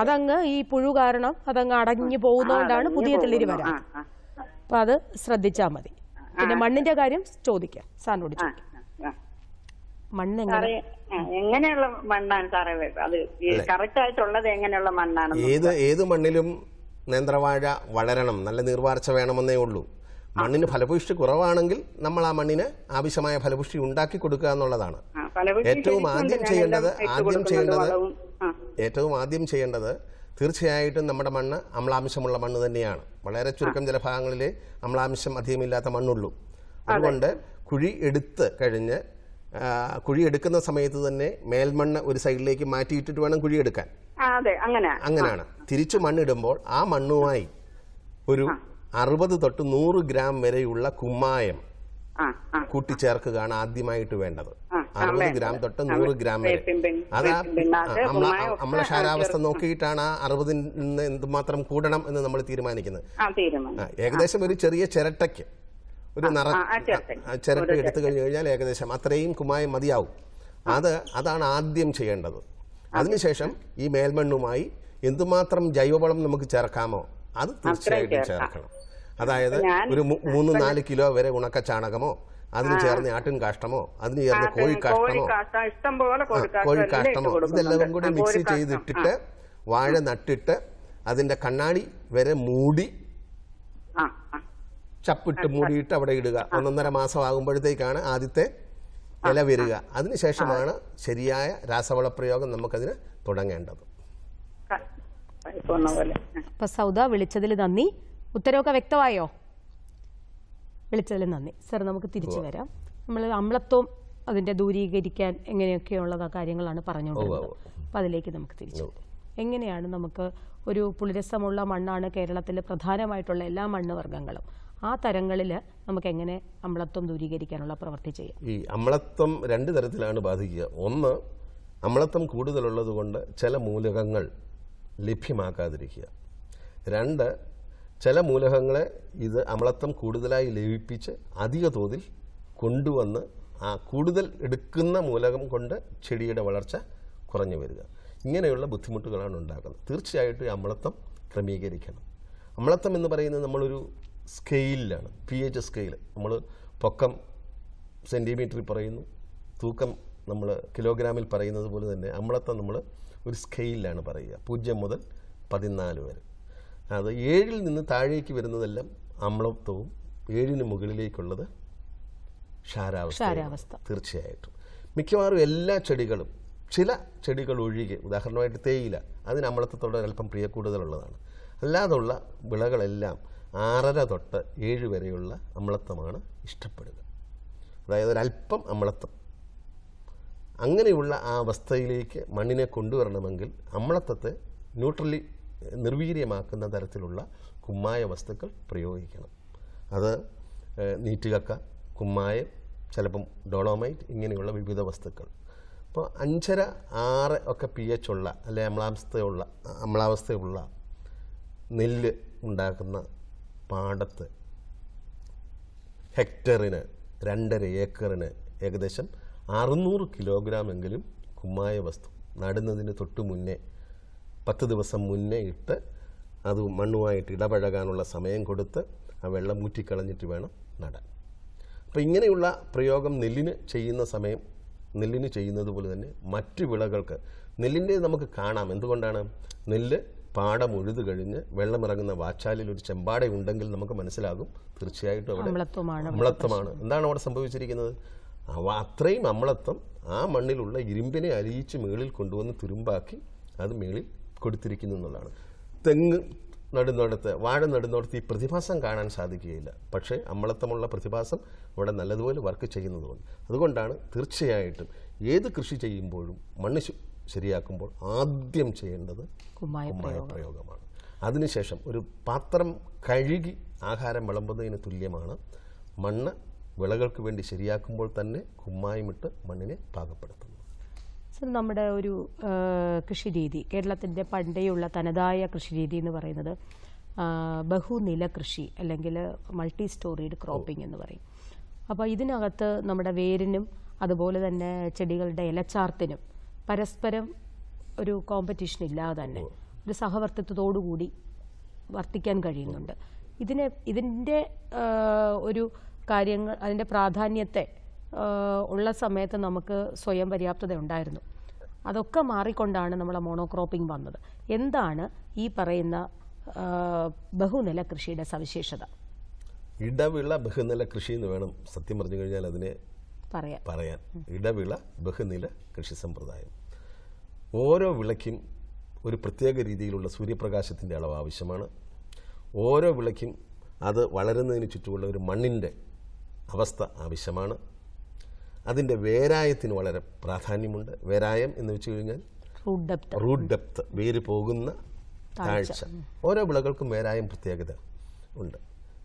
അതങ്ങ് ഈ പുഴു കാരണം അതങ്ങ് അടഞ്ഞു പോകുന്നതുകൊണ്ടാണ് പുതിയ തെളിരി വരാം അപ്പൊ അത് ശ്രദ്ധിച്ചാൽ മതി പിന്നെ മണ്ണിന്റെ കാര്യം ചോദിക്കാം സാറിനോട് ചോദിക്കാം മണ്ണ് എങ്ങനെ എങ്ങനെയുള്ള മണ്ണാണ് സാറേ അത് കറക്റ്റ് ആയിട്ടുള്ളത് എങ്ങനെയുള്ള മണ്ണാണ് ഏത് ഏത് മണ്ണിലും നേന്ത്രവാഴ വളരണം നല്ല നീർവാർച്ച വേണമെന്നേ ഉള്ളൂ മണ്ണിന് ഫലപുഷ്ടി കുറവാണെങ്കിൽ നമ്മൾ ആ മണ്ണിന് ആവശ്യമായ ഫലപുഷ്ടി ഉണ്ടാക്കി കൊടുക്കുക എന്നുള്ളതാണ് ഏറ്റവും ആദ്യം ചെയ്യേണ്ടത് ആദ്യം ചെയ്യേണ്ടത് ഏറ്റവും ആദ്യം ചെയ്യേണ്ടത് തീർച്ചയായിട്ടും നമ്മുടെ മണ്ണ് അമ്ലാംശമുള്ള മണ്ണ് തന്നെയാണ് വളരെ ചുരുക്കം ചില ഭാഗങ്ങളിൽ അമ്ലാംശം അധികമില്ലാത്ത മണ്ണുള്ളൂ അതുകൊണ്ട് കുഴി എടുത്ത് കഴിഞ്ഞ് കുഴി എടുക്കുന്ന സമയത്ത് തന്നെ മേൽമണ്ണ് ഒരു സൈഡിലേക്ക് മാറ്റിയിട്ടിട്ട് വേണം കുഴി എടുക്കാൻ അങ്ങനെയാണ് തിരിച്ചു മണ്ണിടുമ്പോൾ ആ മണ്ണുമായി ഒരു അറുപത് തൊട്ട് നൂറ് ഗ്രാം വരെയുള്ള കുമ്മായം കൂട്ടിച്ചേർക്കുകയാണ് ആദ്യമായിട്ട് വേണ്ടത് അറുപത് ഗ്രാം തൊട്ട് നൂറ് ഗ്രാം വരെ അത് നമ്മളെ ശാരാവസ്ഥ നോക്കിയിട്ടാണ് ആ അറുപതിൽ നിന്ന് എന്തുമാത്രം കൂടണം എന്ന് നമ്മൾ തീരുമാനിക്കുന്നത് ഏകദേശം ഒരു ചെറിയ ചിരട്ടയ്ക്ക് ഒരു നിറ ചിരട്ട എടുത്തു കഴിഞ്ഞു കഴിഞ്ഞാൽ ഏകദേശം അത്രയും കുമായം മതിയാവും അത് അതാണ് ആദ്യം ചെയ്യേണ്ടത് അതിനുശേഷം ഈ മേൽമണ്ണുമായി എന്തുമാത്രം ജൈവവളം നമുക്ക് ചേർക്കാമോ അത് തീർച്ചയായിട്ടും ചേർക്കണം അതായത് ഒരു മൂന്ന് നാല് കിലോ വരെ ഉണക്ക ചാണകമോ അതിന് ചേർന്ന് ആട്ടിൻ കാഷ്ടമോ അതിന് ചേർന്ന് കോഴിക്കാഷ്ടമോ കോഴിക്കാഷ്ടമോ ഇതെല്ലാം കൂടി മിക്സ് ചെയ്തിട്ടിട്ട് വാഴ നട്ടിട്ട് അതിന്റെ കണ്ണാടി വരെ മൂടി ചപ്പിട്ട് മൂടിയിട്ട് അവിടെ ഇടുക ഒന്നൊന്നര മാസം ആകുമ്പോഴത്തേക്കാണ് ആദ്യത്തെ ഇല വരിക അതിനുശേഷമാണ് ശരിയായ രാസവള പ്രയോഗം നമുക്കതിന് തുടങ്ങേണ്ടത് സൗദ വിളിച്ചതിൽ നന്ദി ഉത്തരവൊക്കെ വ്യക്തമായോ വിളിച്ചതിൽ നന്ദി സർ നമുക്ക് തിരിച്ചു വരാം നമ്മൾ അമ്ലത്വം അതിൻ്റെ ദൂരീകരിക്കാൻ എങ്ങനെയൊക്കെയുള്ള കാര്യങ്ങളാണ് പറഞ്ഞുകൊണ്ടിരുന്നത് അപ്പം അതിലേക്ക് നമുക്ക് തിരിച്ചു എങ്ങനെയാണ് നമുക്ക് ഒരു പുളിരസമുള്ള മണ്ണാണ് കേരളത്തിൽ പ്രധാനമായിട്ടുള്ള എല്ലാ മണ്ണ് വർഗ്ഗങ്ങളും ആ തരങ്ങളിൽ നമുക്ക് എങ്ങനെ അമ്ലത്വം ദൂരീകരിക്കാനുള്ള പ്രവൃത്തി ചെയ്യാം ഈ അമ്ലത്വം രണ്ട് തരത്തിലാണ് ബാധിക്കുക ഒന്ന് അമ്ലത്വം കൂടുതലുള്ളത് കൊണ്ട് ചില മൂലകങ്ങൾ ലഭ്യമാക്കാതിരിക്കുക രണ്ട് ചില മൂലകങ്ങളെ ഇത് അമ്ലത്വം കൂടുതലായി ലയിപ്പിച്ച് അധിക തോതിൽ കൊണ്ടുവന്ന് ആ കൂടുതൽ എടുക്കുന്ന മൂലകം കൊണ്ട് ചെടിയുടെ വളർച്ച കുറഞ്ഞു വരിക ഇങ്ങനെയുള്ള ബുദ്ധിമുട്ടുകളാണ് ഉണ്ടാക്കുന്നത് തീർച്ചയായിട്ടും അമ്ലത്വം ക്രമീകരിക്കണം അമ്ലത്വം എന്ന് പറയുന്നത് നമ്മളൊരു സ്കെയിലാണ് പി എച്ച് സ്കെയിൽ നമ്മൾ പൊക്കം സെൻറ്റിമീറ്ററിൽ പറയുന്നു തൂക്കം നമ്മൾ കിലോഗ്രാമിൽ പറയുന്നത് പോലെ തന്നെ അമ്ലത്വം നമ്മൾ ഒരു സ്കെയിലാണ് പറയുക പൂജ്യം മുതൽ പതിനാല് വരെ അത് ഏഴിൽ നിന്ന് താഴേക്ക് വരുന്നതെല്ലാം അമ്ലത്വവും ഏഴിന് മുകളിലേക്കുള്ളത് ക്ഷാരാവസ്ഥ തീർച്ചയായിട്ടും മിക്കവാറും എല്ലാ ചെടികളും ചില ചെടികൾ ഒഴികെ ഉദാഹരണമായിട്ട് തേയില അതിന് അമ്ലത്വത്തോടെ അല്പം പ്രിയ കൂടുതലുള്ളതാണ് അല്ലാതുള്ള വിളകളെല്ലാം ആറര തൊട്ട് ഏഴ് വരെയുള്ള അമ്ലത്വമാണ് ഇഷ്ടപ്പെടുക അതായത് ഒരല്പം അമ്ലത്വം അങ്ങനെയുള്ള ആ അവസ്ഥയിലേക്ക് മണ്ണിനെ കൊണ്ടുവരണമെങ്കിൽ അമ്ലത്വത്തെ ന്യൂട്രലി നിർവീര്യമാക്കുന്ന തരത്തിലുള്ള കുമ്മായ വസ്തുക്കൾ പ്രയോഗിക്കണം അത് നീറ്റുകക്ക കുമ്മായം ചിലപ്പം ഡോണോമൈറ്റ് ഇങ്ങനെയുള്ള വിവിധ വസ്തുക്കൾ അപ്പോൾ അഞ്ചര ആറ് ഒക്കെ പി എച്ച് ഉള്ള അല്ലെ അമ്ലാവസ്ഥയുള്ള അമ്ലാവസ്ഥയുള്ള നെല്ല് ഉണ്ടാക്കുന്ന പാടത്ത് ഹെക്ടറിന് രണ്ടര ഏക്കറിന് ഏകദേശം അറുന്നൂറ് കിലോഗ്രാം എങ്കിലും കുമ്മായ വസ്തു നടുന്നതിന് തൊട്ട് മുന്നേ പത്ത് ദിവസം മുന്നേ ഇട്ട് അത് മണ്ണുമായിട്ട് ഇടപഴകാനുള്ള സമയം കൊടുത്ത് ആ വെള്ളം ഊറ്റിക്കളഞ്ഞിട്ട് വേണം നടാൻ അപ്പോൾ ഇങ്ങനെയുള്ള പ്രയോഗം നെല്ലിന് ചെയ്യുന്ന സമയം നെല്ലിന് ചെയ്യുന്നത് പോലെ തന്നെ മറ്റു വിളകൾക്ക് നെല്ലിൻ്റെ നമുക്ക് കാണാം എന്തുകൊണ്ടാണ് നെല്ല് പാടം ഉഴുതു കഴിഞ്ഞ് വെള്ളമിറങ്ങുന്ന വാച്ചാലിൽ ഒരു ചെമ്പാട ഉണ്ടെങ്കിൽ നമുക്ക് മനസ്സിലാകും തീർച്ചയായിട്ടും അവിടെ അമ്ലത്വമാണ് എന്താണ് അവിടെ സംഭവിച്ചിരിക്കുന്നത് അത്രയും അമ്ലത്വം ആ മണ്ണിലുള്ള ഇരുമ്പിനെ അരിയിച്ച് മേളിൽ കൊണ്ടുവന്ന് തുരുമ്പാക്കി അത് മേളിൽ കൊടുത്തിരിക്കുന്നു എന്നുള്ളതാണ് തെങ്ങ് നടുന്നിടത്ത് വാഴ നടുന്നിടത്ത് ഈ പ്രതിഭാസം കാണാൻ സാധിക്കുകയില്ല പക്ഷേ അമ്മളത്തമുള്ള പ്രതിഭാസം ഇവിടെ നല്ലതുപോലെ വർക്ക് ചെയ്യുന്നതുകൊണ്ട് അതുകൊണ്ടാണ് തീർച്ചയായിട്ടും ഏത് കൃഷി ചെയ്യുമ്പോഴും മണ്ണ് ശരിയാക്കുമ്പോൾ ആദ്യം ചെയ്യേണ്ടത് കുമ്മായ പ്രയോഗമാണ് അതിനുശേഷം ഒരു പാത്രം കഴുകി ആഹാരം വിളമ്പുന്നതിന് തുല്യമാണ് മണ്ണ് വിളകൾക്ക് വേണ്ടി ശരിയാക്കുമ്പോൾ തന്നെ കുമ്മായമിട്ട് മണ്ണിനെ പാകപ്പെടുത്തുന്നത് സർ നമ്മുടെ ഒരു കൃഷി രീതി കേരളത്തിൻ്റെ പണ്ടേയുള്ള തനതായ കൃഷിരീതി എന്ന് പറയുന്നത് ബഹുനില കൃഷി അല്ലെങ്കിൽ മൾട്ടി സ്റ്റോറീഡ് ക്രോപ്പിംഗ് എന്ന് പറയും അപ്പോൾ ഇതിനകത്ത് നമ്മുടെ വേരിനും അതുപോലെ തന്നെ ചെടികളുടെ ഇലച്ചാർത്തിനും പരസ്പരം ഒരു കോമ്പറ്റീഷൻ ഇല്ലാതെ തന്നെ ഒരു സഹവർത്തിത്വത്തോടുകൂടി വർത്തിക്കാൻ കഴിയുന്നുണ്ട് ഇതിനെ ഇതിൻ്റെ ഒരു കാര്യങ്ങൾ അതിൻ്റെ പ്രാധാന്യത്തെ ഉള്ള സമയത്ത് നമുക്ക് സ്വയം പര്യാപ്തത ഉണ്ടായിരുന്നു അതൊക്കെ മാറിക്കൊണ്ടാണ് നമ്മൾ മോണോക്രോപ്പിംഗ് വന്നത് എന്താണ് ഈ പറയുന്ന ബഹുനില കൃഷിയുടെ സവിശേഷത ഇടവിള ബഹുനില കൃഷി എന്ന് വേണം സത്യം പറഞ്ഞു കഴിഞ്ഞാൽ അതിനെ പറയാൻ ഇടവിള ബഹുനില കൃഷി സമ്പ്രദായം ഓരോ വിളയ്ക്കും ഒരു പ്രത്യേക രീതിയിലുള്ള സൂര്യപ്രകാശത്തിൻ്റെ അളവ് ആവശ്യമാണ് ഓരോ വിളയ്ക്കും അത് വളരുന്നതിന് ചുറ്റുമുള്ള ഒരു മണ്ണിൻ്റെ അവസ്ഥ ആവശ്യമാണ് അതിൻ്റെ വേരായത്തിന് വളരെ പ്രാധാന്യമുണ്ട് വേരായം എന്ന് വെച്ച് കഴിഞ്ഞാൽ റൂട്ട് ഡെപ്ത് വേര് പോകുന്ന താഴ്ച ഓരോ വിളകൾക്കും വേരായം പ്രത്യേകത ഉണ്ട്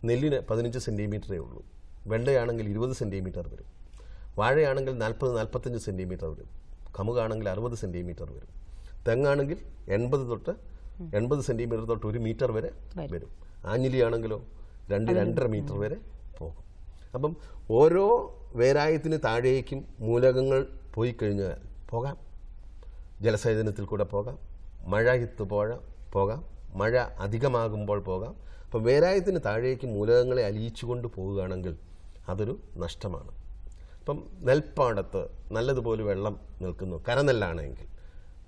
നെല്ലിന് പതിനഞ്ച് സെൻറ്റിമീറ്ററേ ഉള്ളൂ വെണ്ടയാണെങ്കിൽ ഇരുപത് സെൻറ്റിമീറ്റർ വരും വാഴയാണെങ്കിൽ നാൽപ്പത് നാൽപ്പത്തഞ്ച് സെൻറ്റിമീറ്റർ വരും കമുകാണെങ്കിൽ അറുപത് സെൻറ്റിമീറ്റർ വരും തെങ്ങാണെങ്കിൽ എൺപത് തൊട്ട് എൺപത് സെൻറ്റിമീറ്റർ തൊട്ട് ഒരു മീറ്റർ വരെ വരും ആഞ്ഞിലിയാണെങ്കിലോ രണ്ട് രണ്ടര മീറ്റർ വരെ പോകും അപ്പം ഓരോ വേരായത്തിന് താഴേക്കും മൂലകങ്ങൾ പോയി കഴിഞ്ഞാൽ പോകാം ജലസേചനത്തിൽ കൂടെ പോകാം മഴ പോഴ പോകാം മഴ അധികമാകുമ്പോൾ പോകാം അപ്പം വേരായത്തിന് താഴേക്ക് മൂലകങ്ങളെ അലിയിച്ചുകൊണ്ട് പോവുകയാണെങ്കിൽ അതൊരു നഷ്ടമാണ് അപ്പം നെൽപ്പാടത്ത് നല്ലതുപോലെ വെള്ളം നിൽക്കുന്നു കരനെല്ലാണെങ്കിൽ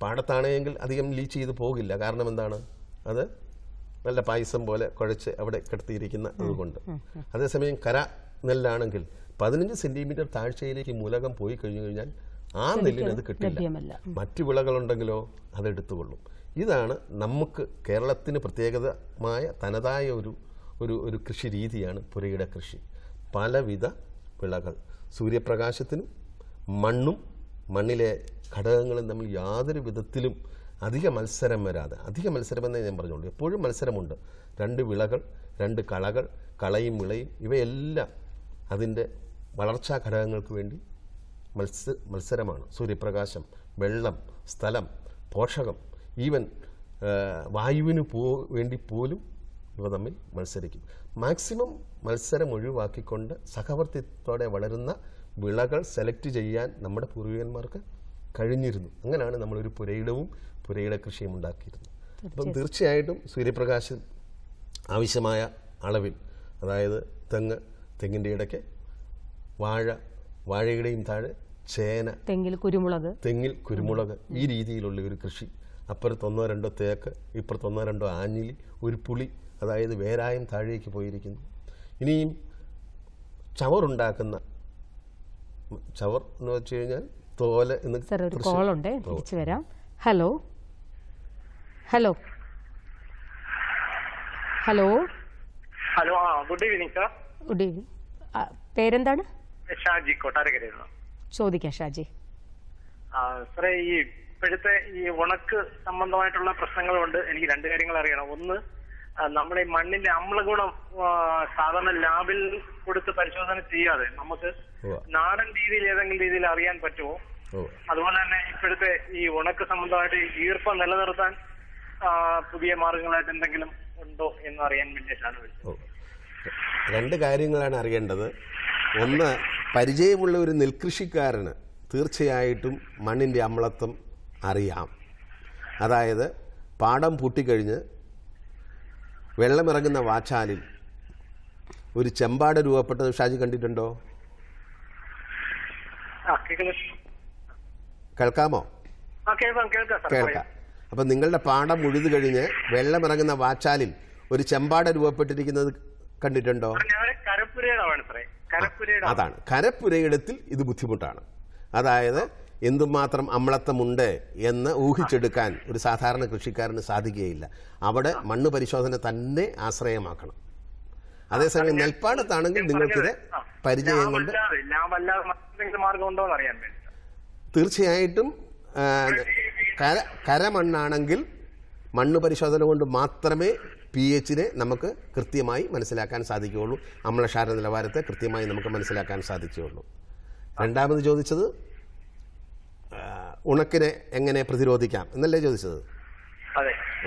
പാടത്താണെങ്കിൽ അധികം ലീച്ച് ചെയ്ത് പോകില്ല കാരണം എന്താണ് അത് നല്ല പായസം പോലെ കുഴച്ച് അവിടെ കിടത്തിയിരിക്കുന്ന അതുകൊണ്ട് അതേസമയം കര നെല്ലാണെങ്കിൽ പതിനഞ്ച് സെന്റിമീറ്റർ താഴ്ചയിലേക്ക് മൂലകം പോയി കഴിഞ്ഞു കഴിഞ്ഞാൽ ആ നെല്ലിന് അത് കിട്ടില്ല മറ്റു വിളകളുണ്ടെങ്കിലോ അതെടുത്തുകൊള്ളും ഇതാണ് നമുക്ക് കേരളത്തിന് പ്രത്യേകതമായ തനതായ ഒരു ഒരു ഒരു കൃഷി രീതിയാണ് പുരയിട കൃഷി പലവിധ വിളകൾ സൂര്യപ്രകാശത്തിനും മണ്ണും മണ്ണിലെ ഘടകങ്ങളും തമ്മിൽ യാതൊരു വിധത്തിലും അധിക മത്സരം വരാതെ അധിക മത്സരമെന്നേ ഞാൻ പറഞ്ഞുള്ളൂ എപ്പോഴും മത്സരമുണ്ട് രണ്ട് വിളകൾ രണ്ട് കളകൾ കളയും വിളയും ഇവയെല്ലാം അതിൻ്റെ വളർച്ചാ ഘടകങ്ങൾക്ക് വേണ്ടി മത്സ മത്സരമാണ് സൂര്യപ്രകാശം വെള്ളം സ്ഥലം പോഷകം ഈവൻ വായുവിന് പോ വേണ്ടി പോലും ഇവ തമ്മിൽ മത്സരിക്കും മാക്സിമം മത്സരം ഒഴിവാക്കിക്കൊണ്ട് സഹവർത്തിത്വത്തോടെ വളരുന്ന വിളകൾ സെലക്ട് ചെയ്യാൻ നമ്മുടെ പൂർവികന്മാർക്ക് കഴിഞ്ഞിരുന്നു അങ്ങനെയാണ് നമ്മളൊരു പുരയിടവും പുരയിട കൃഷിയും ഉണ്ടാക്കിയിരുന്നത് അപ്പം തീർച്ചയായിട്ടും സൂര്യപ്രകാശം ആവശ്യമായ അളവിൽ അതായത് തെങ്ങ് തെങ്ങിൻ്റെ ഇടയ്ക്ക് വാഴ വാഴയുടെയും താഴെ ചേന തെങ്ങിൽ കുരുമുളക് തെങ്ങിൽ കുരുമുളക് ഈ രീതിയിലുള്ള ഒരു കൃഷി അപ്പുറത്തൊന്നോ രണ്ടോ തേക്ക് ഇപ്പുറത്തൊന്നോ രണ്ടോ ആഞ്ഞിലി ഒരു പുളി അതായത് വേരായം താഴേക്ക് പോയിരിക്കുന്നു ഇനിയും ചവറുണ്ടാക്കുന്ന ചവർ എന്ന് വെച്ച് കഴിഞ്ഞാൽ തോല എന്ന് കോളുണ്ട് വരാം hello hello hello hello good evening sir good evening പേരെന്താണ് ഷാജി കൊട്ടാരക്കരയാണ് ചോദിക്കാം ഷാജി സാറേ ഈ ഇപ്പോഴത്തെ ഈ ഉണക്ക് സംബന്ധമായിട്ടുള്ള പ്രശ്നങ്ങളുണ്ട് എനിക്ക് രണ്ട് കാര്യങ്ങൾ അറിയണം ഒന്ന് നമ്മുടെ ഈ മണ്ണിന്റെ അമ്ലഗുണം സാധാരണ ലാബിൽ കൊടുത്ത് പരിശോധന ചെയ്യാതെ നമുക്ക് നാടൻ രീതിയിൽ ഏതെങ്കിലും രീതിയിൽ അറിയാൻ പറ്റുമോ അതുപോലെ തന്നെ ഇപ്പോഴത്തെ ഈ ഉണക്ക് സംബന്ധമായിട്ട് ഈർപ്പം നിലനിർത്താൻ പുതിയ മാർഗങ്ങളായിട്ട് എന്തെങ്കിലും ഉണ്ടോ എന്ന് അറിയാൻ വേണ്ടിയിട്ടാണ് വിളിച്ചത് രണ്ട് കാര്യങ്ങളാണ് അറിയേണ്ടത് ഒന്ന് പരിചയമുള്ള ഒരു നെൽകൃഷിക്കാരന് തീർച്ചയായിട്ടും മണ്ണിൻ്റെ അമ്ലത്വം അറിയാം അതായത് പാടം പൂട്ടിക്കഴിഞ്ഞ് വെള്ളമിറങ്ങുന്ന വാച്ചാലിൽ ഒരു ചെമ്പാട് രൂപപ്പെട്ടത് ഷാജി കണ്ടിട്ടുണ്ടോ കേൾക്കാമോ കേൾക്കാം അപ്പം നിങ്ങളുടെ പാടം ഉഴുതു കഴിഞ്ഞ് വെള്ളമിറങ്ങുന്ന വാച്ചാലിൽ ഒരു ചെമ്പാട രൂപപ്പെട്ടിരിക്കുന്നത് കണ്ടിട്ടുണ്ടോ അതാണ് കരപ്പുരയിടത്തിൽ ഇത് ബുദ്ധിമുട്ടാണ് അതായത് എന്തുമാത്രം അമ്ലത്വമുണ്ട് എന്ന് ഊഹിച്ചെടുക്കാൻ ഒരു സാധാരണ കൃഷിക്കാരന് സാധിക്കുകയില്ല അവിടെ മണ്ണ് പരിശോധന തന്നെ ആശ്രയമാക്കണം അതേസമയം നെൽപ്പാടത്താണെങ്കിൽ നിങ്ങൾക്കിത് പരിചയം കൊണ്ട് തീർച്ചയായിട്ടും കര കരമണ്ണാണെങ്കിൽ മണ്ണ് പരിശോധന കൊണ്ട് മാത്രമേ പി എച്ചിനെ നമുക്ക് കൃത്യമായി മനസ്സിലാക്കാൻ സാധിക്കുകയുള്ളൂ അമ്ലക്ഷാര നിലവാരത്തെ കൃത്യമായി നമുക്ക് മനസ്സിലാക്കാൻ സാധിക്കുകയുള്ളൂ രണ്ടാമത് ചോദിച്ചത് ഉണക്കിനെ എങ്ങനെ പ്രതിരോധിക്കാം എന്നല്ലേ ചോദിച്ചത്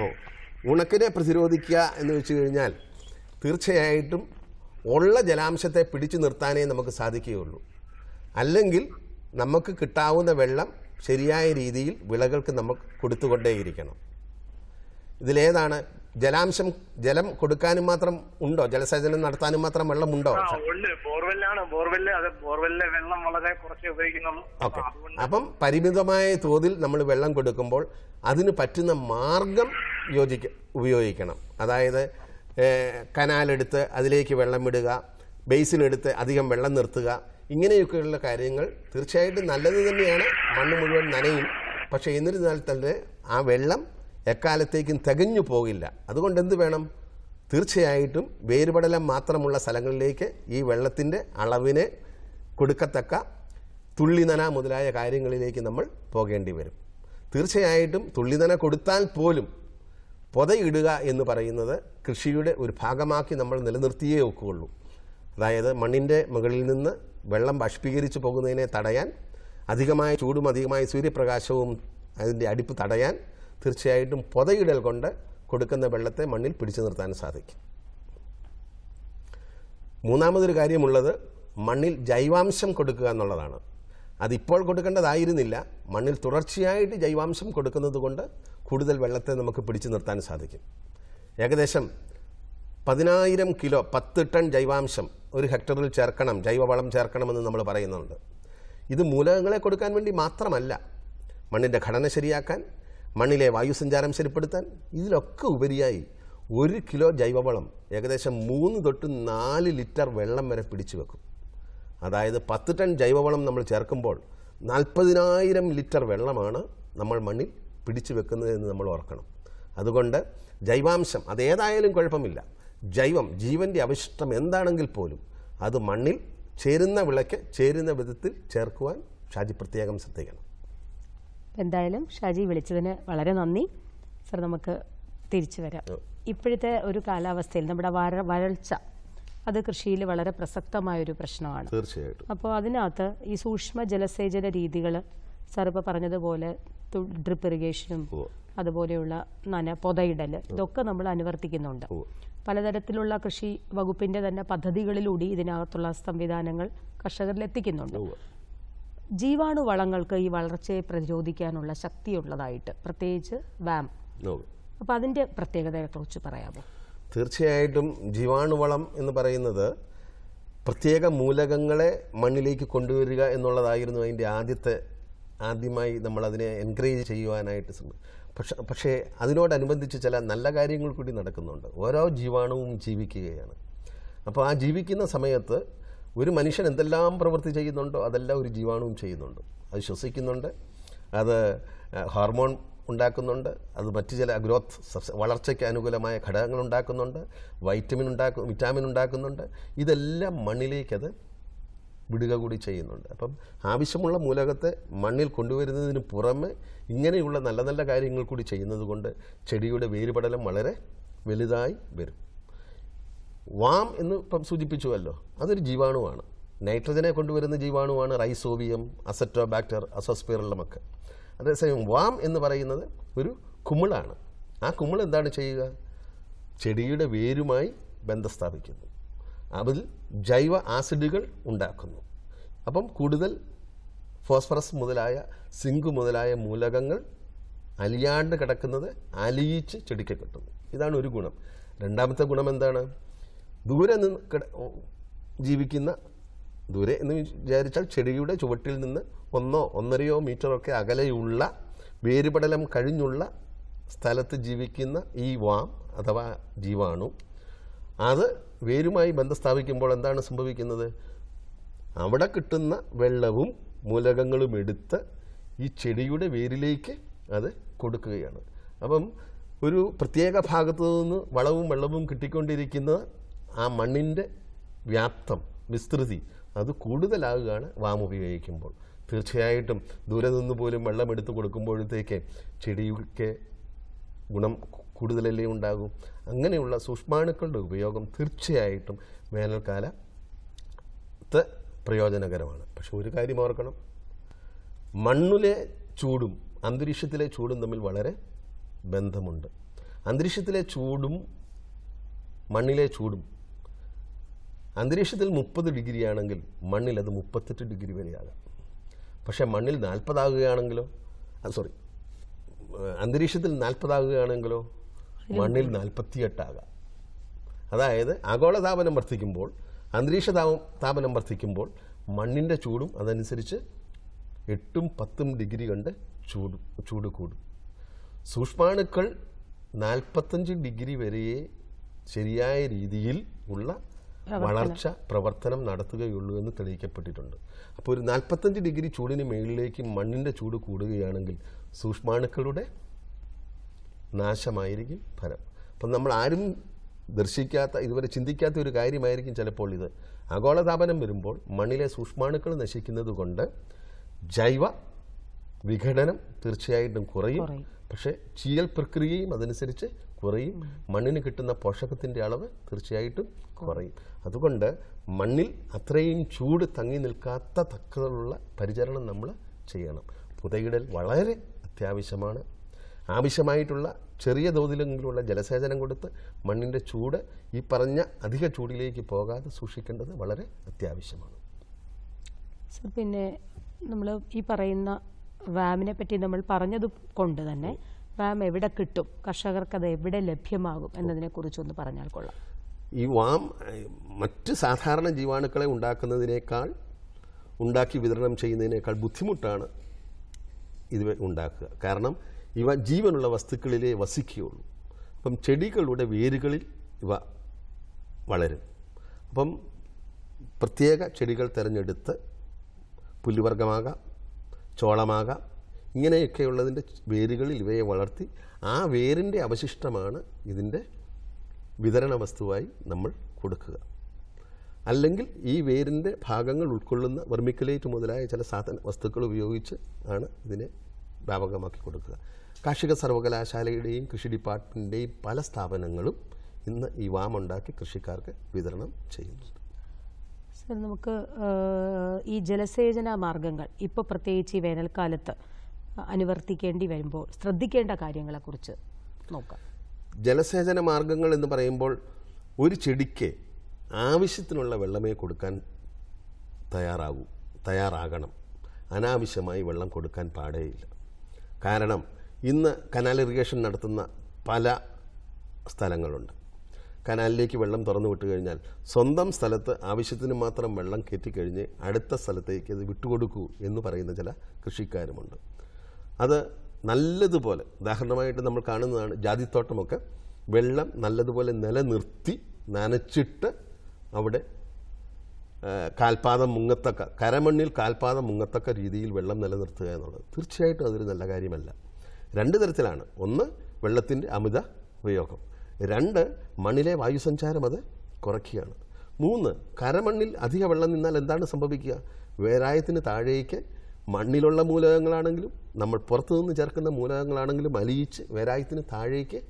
ഓ ഉണക്കിനെ പ്രതിരോധിക്കുക എന്ന് വെച്ച് കഴിഞ്ഞാൽ തീർച്ചയായിട്ടും ഉള്ള ജലാംശത്തെ പിടിച്ചു നിർത്താനേ നമുക്ക് സാധിക്കുകയുള്ളൂ അല്ലെങ്കിൽ നമുക്ക് കിട്ടാവുന്ന വെള്ളം ശരിയായ രീതിയിൽ വിളകൾക്ക് നമുക്ക് കൊടുത്തുകൊണ്ടേയിരിക്കണം ഇതിലേതാണ് ജലാംശം ജലം കൊടുക്കാനും മാത്രം ഉണ്ടോ ജലസേചനം നടത്താനും മാത്രം വെള്ളമുണ്ടോ ഉണ്ട് ബോർവെല്ലാണ് ബോർവെല്ല് വെള്ളം ഉണ്ടോ കുറച്ച് ഓക്കെ അപ്പം പരിമിതമായ തോതിൽ നമ്മൾ വെള്ളം കൊടുക്കുമ്പോൾ അതിന് പറ്റുന്ന മാർഗം യോജിക്ക ഉപയോഗിക്കണം അതായത് കനാലെടുത്ത് അതിലേക്ക് വെള്ളം ഇടുക ബേസിനെടുത്ത് അധികം വെള്ളം നിർത്തുക ഇങ്ങനെയൊക്കെയുള്ള കാര്യങ്ങൾ തീർച്ചയായിട്ടും നല്ലത് തന്നെയാണ് മണ്ണ് മുഴുവൻ നനയും പക്ഷേ എന്നിരുന്നാൽ തന്നെ ആ വെള്ളം എക്കാലത്തേക്കും തികഞ്ഞു പോകില്ല അതുകൊണ്ട് എന്ത് വേണം തീർച്ചയായിട്ടും വേരുപടലം മാത്രമുള്ള സ്ഥലങ്ങളിലേക്ക് ഈ വെള്ളത്തിൻ്റെ അളവിനെ കൊടുക്കത്തക്ക തുള്ളിനന മുതലായ കാര്യങ്ങളിലേക്ക് നമ്മൾ പോകേണ്ടി വരും തീർച്ചയായിട്ടും തുള്ളിനന കൊടുത്താൽ പോലും പൊതയിടുക എന്ന് പറയുന്നത് കൃഷിയുടെ ഒരു ഭാഗമാക്കി നമ്മൾ നിലനിർത്തിയേ ഒക്കുകയുള്ളൂ അതായത് മണ്ണിൻ്റെ മുകളിൽ നിന്ന് വെള്ളം ബാഷ്പീകരിച്ചു പോകുന്നതിനെ തടയാൻ അധികമായ ചൂടും അധികമായ സൂര്യപ്രകാശവും അതിൻ്റെ അടിപ്പ് തടയാൻ തീർച്ചയായിട്ടും പൊതയിടൽ കൊണ്ട് കൊടുക്കുന്ന വെള്ളത്തെ മണ്ണിൽ പിടിച്ചു നിർത്താൻ സാധിക്കും മൂന്നാമതൊരു കാര്യമുള്ളത് മണ്ണിൽ ജൈവാംശം കൊടുക്കുക എന്നുള്ളതാണ് അതിപ്പോൾ കൊടുക്കേണ്ടതായിരുന്നില്ല മണ്ണിൽ തുടർച്ചയായിട്ട് ജൈവാംശം കൊടുക്കുന്നത് കൊണ്ട് കൂടുതൽ വെള്ളത്തെ നമുക്ക് പിടിച്ചു നിർത്താൻ സാധിക്കും ഏകദേശം പതിനായിരം കിലോ പത്ത് ടൺ ജൈവാംശം ഒരു ഹെക്ടറിൽ ചേർക്കണം ജൈവവളം ചേർക്കണമെന്ന് നമ്മൾ പറയുന്നുണ്ട് ഇത് മൂലകങ്ങളെ കൊടുക്കാൻ വേണ്ടി മാത്രമല്ല മണ്ണിൻ്റെ ഘടന ശരിയാക്കാൻ മണ്ണിലെ വായുസഞ്ചാരം ശരിപ്പെടുത്താൻ ഇതിലൊക്കെ ഉപരിയായി ഒരു കിലോ ജൈവവളം ഏകദേശം മൂന്ന് തൊട്ട് നാല് ലിറ്റർ വെള്ളം വരെ പിടിച്ചു വെക്കും അതായത് പത്ത് ടൺ ജൈവവളം നമ്മൾ ചേർക്കുമ്പോൾ നാൽപ്പതിനായിരം ലിറ്റർ വെള്ളമാണ് നമ്മൾ മണ്ണിൽ പിടിച്ചു വെക്കുന്നതെന്ന് നമ്മൾ ഓർക്കണം അതുകൊണ്ട് ജൈവാംശം അതേതായാലും കുഴപ്പമില്ല ജൈവം ജീവൻ്റെ അവശിഷ്ടം എന്താണെങ്കിൽ പോലും അത് മണ്ണിൽ ചേരുന്ന വിളയ്ക്ക് ചേരുന്ന വിധത്തിൽ ചേർക്കുവാൻ ഷാജി പ്രത്യേകം ശ്രദ്ധിക്കണം എന്തായാലും ഷാജി വിളിച്ചതിന് വളരെ നന്ദി സർ നമുക്ക് തിരിച്ചു വരാം ഇപ്പോഴത്തെ ഒരു കാലാവസ്ഥയിൽ നമ്മുടെ വരൾച്ച അത് കൃഷിയിൽ വളരെ പ്രസക്തമായ ഒരു പ്രശ്നമാണ് തീർച്ചയായിട്ടും അപ്പോൾ അതിനകത്ത് ഈ സൂക്ഷ്മ ജലസേചന രീതികൾ സർ ഇപ്പോൾ പറഞ്ഞതുപോലെ ഡ്രിപ്പ് ഇറിഗേഷനും അതുപോലെയുള്ള നന പൊതയിടൽ ഇതൊക്കെ നമ്മൾ അനുവർത്തിക്കുന്നുണ്ട് പലതരത്തിലുള്ള കൃഷി വകുപ്പിന്റെ തന്നെ പദ്ധതികളിലൂടെ ഇതിനകത്തുള്ള സംവിധാനങ്ങൾ കർഷകരിൽ എത്തിക്കുന്നുണ്ട് ജീവാണുവളങ്ങൾക്ക് ഈ വളർച്ചയെ പ്രതിരോധിക്കാനുള്ള ശക്തിയുള്ളതായിട്ട് പ്രത്യേകിച്ച് വാം അപ്പോൾ അതിൻ്റെ പ്രത്യേകതയെക്കുറിച്ച് പറയാമോ തീർച്ചയായിട്ടും ജീവാണുവളം എന്ന് പറയുന്നത് പ്രത്യേക മൂലകങ്ങളെ മണ്ണിലേക്ക് കൊണ്ടുവരിക എന്നുള്ളതായിരുന്നു അതിൻ്റെ ആദ്യത്തെ ആദ്യമായി നമ്മൾ അതിനെ എൻകറേജ് ചെയ്യുവാനായിട്ട് ശ്രമിക്കും പക്ഷെ പക്ഷേ അതിനോടനുബന്ധിച്ച് ചില നല്ല കാര്യങ്ങൾ കൂടി നടക്കുന്നുണ്ട് ഓരോ ജീവാണുവും ജീവിക്കുകയാണ് അപ്പോൾ ആ ജീവിക്കുന്ന സമയത്ത് ഒരു മനുഷ്യൻ എന്തെല്ലാം പ്രവൃത്തി ചെയ്യുന്നുണ്ടോ അതെല്ലാം ഒരു ജീവാണുവും ചെയ്യുന്നുണ്ട് അത് ശ്വസിക്കുന്നുണ്ട് അത് ഹോർമോൺ ഉണ്ടാക്കുന്നുണ്ട് അത് മറ്റു ചില ഗ്രോത്ത് വളർച്ചയ്ക്ക് അനുകൂലമായ ഘടകങ്ങൾ ഉണ്ടാക്കുന്നുണ്ട് വൈറ്റമിൻ ഉണ്ടാക്കും വിറ്റാമിൻ ഉണ്ടാക്കുന്നുണ്ട് ഇതെല്ലാം മണ്ണിലേക്കത് വിടുക കൂടി ചെയ്യുന്നുണ്ട് അപ്പം ആവശ്യമുള്ള മൂലകത്തെ മണ്ണിൽ കൊണ്ടുവരുന്നതിന് പുറമെ ഇങ്ങനെയുള്ള നല്ല നല്ല കാര്യങ്ങൾ കൂടി ചെയ്യുന്നത് കൊണ്ട് ചെടിയുടെ വേരുപടലം വളരെ വലുതായി വരും വാം എന്ന് ഇപ്പം സൂചിപ്പിച്ചുവല്ലോ അതൊരു ജീവാണുവാണ് നൈട്രജനെ കൊണ്ടുവരുന്ന ജീവാണുവാണ് റൈസോവിയം അസറ്റോബാക്ടർ അസോസ്പിയറിലുമൊക്കെ അതേസമയം വാം എന്ന് പറയുന്നത് ഒരു കുമിളാണ് ആ കുമിൾ എന്താണ് ചെയ്യുക ചെടിയുടെ വേരുമായി ബന്ധം സ്ഥാപിക്കുന്നു അതിൽ ജൈവ ആസിഡുകൾ ഉണ്ടാക്കുന്നു അപ്പം കൂടുതൽ ഫോസ്ഫറസ് മുതലായ സിങ്ക് മുതലായ മൂലകങ്ങൾ അലിയാണ്ട് കിടക്കുന്നത് അലിയിച്ച് ചെടിക്ക് കിട്ടുന്നു ഇതാണ് ഒരു ഗുണം രണ്ടാമത്തെ ഗുണം എന്താണ് ദൂരെ നിന്ന് ജീവിക്കുന്ന ദൂരെ എന്ന് വിചാരിച്ചാൽ ചെടിയുടെ ചുവട്ടിൽ നിന്ന് ഒന്നോ ഒന്നരയോ മീറ്ററൊക്കെ അകലെയുള്ള വേരുപടലം കഴിഞ്ഞുള്ള സ്ഥലത്ത് ജീവിക്കുന്ന ഈ വാം അഥവാ ജീവാണു അത് വേരുമായി ബന്ധം സ്ഥാപിക്കുമ്പോൾ എന്താണ് സംഭവിക്കുന്നത് അവിടെ കിട്ടുന്ന വെള്ളവും മൂലകങ്ങളും എടുത്ത് ഈ ചെടിയുടെ വേരിലേക്ക് അത് കൊടുക്കുകയാണ് അപ്പം ഒരു പ്രത്യേക ഭാഗത്തു നിന്ന് വളവും വെള്ളവും കിട്ടിക്കൊണ്ടിരിക്കുന്ന ആ മണ്ണിൻ്റെ വ്യാപ്തം വിസ്തൃതി അത് കൂടുതലാകുകയാണ് വാം ഉപയോഗിക്കുമ്പോൾ തീർച്ചയായിട്ടും ദൂരെ നിന്ന് പോലും വെള്ളം എടുത്തു കൊടുക്കുമ്പോഴത്തേക്ക് ചെടിക്ക് ഗുണം കൂടുതലല്ലേ ഉണ്ടാകും അങ്ങനെയുള്ള സൂക്ഷ്മാണുക്കളുടെ ഉപയോഗം തീർച്ചയായിട്ടും വേനൽക്കാല പ്രയോജനകരമാണ് പക്ഷെ ഒരു കാര്യം ഓർക്കണം മണ്ണിലെ ചൂടും അന്തരീക്ഷത്തിലെ ചൂടും തമ്മിൽ വളരെ ബന്ധമുണ്ട് അന്തരീക്ഷത്തിലെ ചൂടും മണ്ണിലെ ചൂടും അന്തരീക്ഷത്തിൽ മുപ്പത് ഡിഗ്രിയാണെങ്കിൽ മണ്ണിൽ അത് മുപ്പത്തെട്ട് ഡിഗ്രി വരെയാകാം പക്ഷേ മണ്ണിൽ നാൽപ്പതാകുകയാണെങ്കിലോ സോറി അന്തരീക്ഷത്തിൽ നാൽപ്പതാകുകയാണെങ്കിലോ മണ്ണിൽ നാൽപ്പത്തിയെട്ടാകാം അതായത് ആഗോള താപനം വർദ്ധിക്കുമ്പോൾ അന്തരീക്ഷ താപം താപനം വർദ്ധിക്കുമ്പോൾ മണ്ണിൻ്റെ ചൂടും അതനുസരിച്ച് എട്ടും പത്തും ഡിഗ്രി കണ്ട് ചൂട് ചൂട് കൂടും സൂക്ഷ്മാണുക്കൾ നാൽപ്പത്തഞ്ച് ഡിഗ്രി വരെയേ ശരിയായ രീതിയിൽ ഉള്ള വളർച്ച പ്രവർത്തനം നടത്തുകയുള്ളൂ എന്ന് തെളിയിക്കപ്പെട്ടിട്ടുണ്ട് അപ്പോൾ ഒരു നാൽപ്പത്തഞ്ച് ഡിഗ്രി ചൂടിന് മുകളിലേക്ക് മണ്ണിൻ്റെ ചൂട് കൂടുകയാണെങ്കിൽ സൂക്ഷ്മാണുക്കളുടെ നാശമായിരിക്കും ഫലം അപ്പം നമ്മൾ ആരും ദർശിക്കാത്ത ഇതുവരെ ചിന്തിക്കാത്ത ഒരു കാര്യമായിരിക്കും ചിലപ്പോൾ ഇത് ആഗോളതാപനം വരുമ്പോൾ മണ്ണിലെ സൂക്ഷ്മാണുക്കൾ നശിക്കുന്നത് കൊണ്ട് ജൈവ വിഘടനം തീർച്ചയായിട്ടും കുറയും പക്ഷേ ചീയൽ പ്രക്രിയയും അതനുസരിച്ച് കുറയും മണ്ണിന് കിട്ടുന്ന പോഷകത്തിൻ്റെ അളവ് തീർച്ചയായിട്ടും കുറയും അതുകൊണ്ട് മണ്ണിൽ അത്രയും ചൂട് തങ്ങി നിൽക്കാത്ത തക്കതിലുള്ള പരിചരണം നമ്മൾ ചെയ്യണം പുതയിടൽ വളരെ അത്യാവശ്യമാണ് ആവശ്യമായിട്ടുള്ള ചെറിയ തോതിലെങ്കിലുള്ള ജലസേചനം കൊടുത്ത് മണ്ണിൻ്റെ ചൂട് ഈ പറഞ്ഞ അധിക ചൂടിലേക്ക് പോകാതെ സൂക്ഷിക്കേണ്ടത് വളരെ അത്യാവശ്യമാണ് പിന്നെ നമ്മൾ ഈ പറയുന്ന വാമിനെ പറ്റി നമ്മൾ പറഞ്ഞത് കൊണ്ട് തന്നെ വാം എവിടെ കിട്ടും കർഷകർക്ക് അത് എവിടെ ലഭ്യമാകും ഒന്ന് പറഞ്ഞാൽ കൊള്ളാം ഈ വാം മറ്റ് സാധാരണ ജീവാണുക്കളെ ഉണ്ടാക്കുന്നതിനേക്കാൾ ഉണ്ടാക്കി വിതരണം ചെയ്യുന്നതിനേക്കാൾ ബുദ്ധിമുട്ടാണ് ഇത് ഉണ്ടാക്കുക കാരണം ഇവ ജീവനുള്ള വസ്തുക്കളിലേ വസിക്കുകയുള്ളൂ അപ്പം ചെടികളുടെ വേരുകളിൽ ഇവ വളരും അപ്പം പ്രത്യേക ചെടികൾ തിരഞ്ഞെടുത്ത് പുല്ലുവർഗമാകാം ചോളമാകാം ഇങ്ങനെയൊക്കെയുള്ളതിൻ്റെ വേരുകളിൽ ഇവയെ വളർത്തി ആ വേരിൻ്റെ അവശിഷ്ടമാണ് ഇതിൻ്റെ വിതരണ വസ്തുവായി നമ്മൾ കൊടുക്കുക അല്ലെങ്കിൽ ഈ വേരിൻ്റെ ഭാഗങ്ങൾ ഉൾക്കൊള്ളുന്ന വെർമിക്കുലേറ്റ് മുതലായ ചില സാധന വസ്തുക്കൾ ഉപയോഗിച്ച് ആണ് ഇതിനെ വ്യാപകമാക്കി കൊടുക്കുക കാർഷിക സർവകലാശാലയുടെയും കൃഷി ഡിപ്പാർട്ട്മെൻറ്റിൻ്റെയും പല സ്ഥാപനങ്ങളും ഇന്ന് ഈ വാമുണ്ടാക്കി കൃഷിക്കാർക്ക് വിതരണം ചെയ്യുന്നുണ്ട് നമുക്ക് ഈ ജലസേചന മാർഗങ്ങൾ ഇപ്പോൾ പ്രത്യേകിച്ച് ഈ വേനൽക്കാലത്ത് അനുവർത്തിക്കേണ്ടി വരുമ്പോൾ ശ്രദ്ധിക്കേണ്ട കാര്യങ്ങളെക്കുറിച്ച് നോക്കാം ജലസേചന മാർഗങ്ങൾ എന്ന് പറയുമ്പോൾ ഒരു ചെടിക്ക് ആവശ്യത്തിനുള്ള വെള്ളമേ കൊടുക്കാൻ തയ്യാറാകൂ തയ്യാറാകണം അനാവശ്യമായി വെള്ളം കൊടുക്കാൻ പാടേയില്ല കാരണം ഇന്ന് കനാൽ ഇറിഗേഷൻ നടത്തുന്ന പല സ്ഥലങ്ങളുണ്ട് കനാലിലേക്ക് വെള്ളം തുറന്നു വിട്ട് കഴിഞ്ഞാൽ സ്വന്തം സ്ഥലത്ത് ആവശ്യത്തിന് മാത്രം വെള്ളം കയറ്റിക്കഴിഞ്ഞ് അടുത്ത സ്ഥലത്തേക്ക് അത് വിട്ടുകൊടുക്കൂ എന്ന് പറയുന്ന ചില കൃഷിക്കാരുമുണ്ട് അത് നല്ലതുപോലെ ഉദാഹരണമായിട്ട് നമ്മൾ കാണുന്നതാണ് ജാതിത്തോട്ടമൊക്കെ വെള്ളം നല്ലതുപോലെ നിലനിർത്തി നനച്ചിട്ട് അവിടെ കാൽപാദം മുങ്ങത്തക്ക കരമണ്ണിൽ കാൽപാദം മുങ്ങത്തക്ക രീതിയിൽ വെള്ളം നിലനിർത്തുക എന്നുള്ളത് തീർച്ചയായിട്ടും അതൊരു നല്ല കാര്യമല്ല രണ്ട് തരത്തിലാണ് ഒന്ന് വെള്ളത്തിൻ്റെ അമിത ഉപയോഗം രണ്ട് മണ്ണിലെ വായുസഞ്ചാരം അത് കുറയ്ക്കുകയാണ് മൂന്ന് കരമണ്ണിൽ അധിക വെള്ളം നിന്നാൽ എന്താണ് സംഭവിക്കുക വേരായത്തിന് താഴേക്ക് മണ്ണിലുള്ള മൂലകങ്ങളാണെങ്കിലും നമ്മൾ പുറത്തുനിന്ന് ചേർക്കുന്ന മൂലകങ്ങളാണെങ്കിലും അലിയിച്ച് വേരായത്തിന് താഴേക്ക്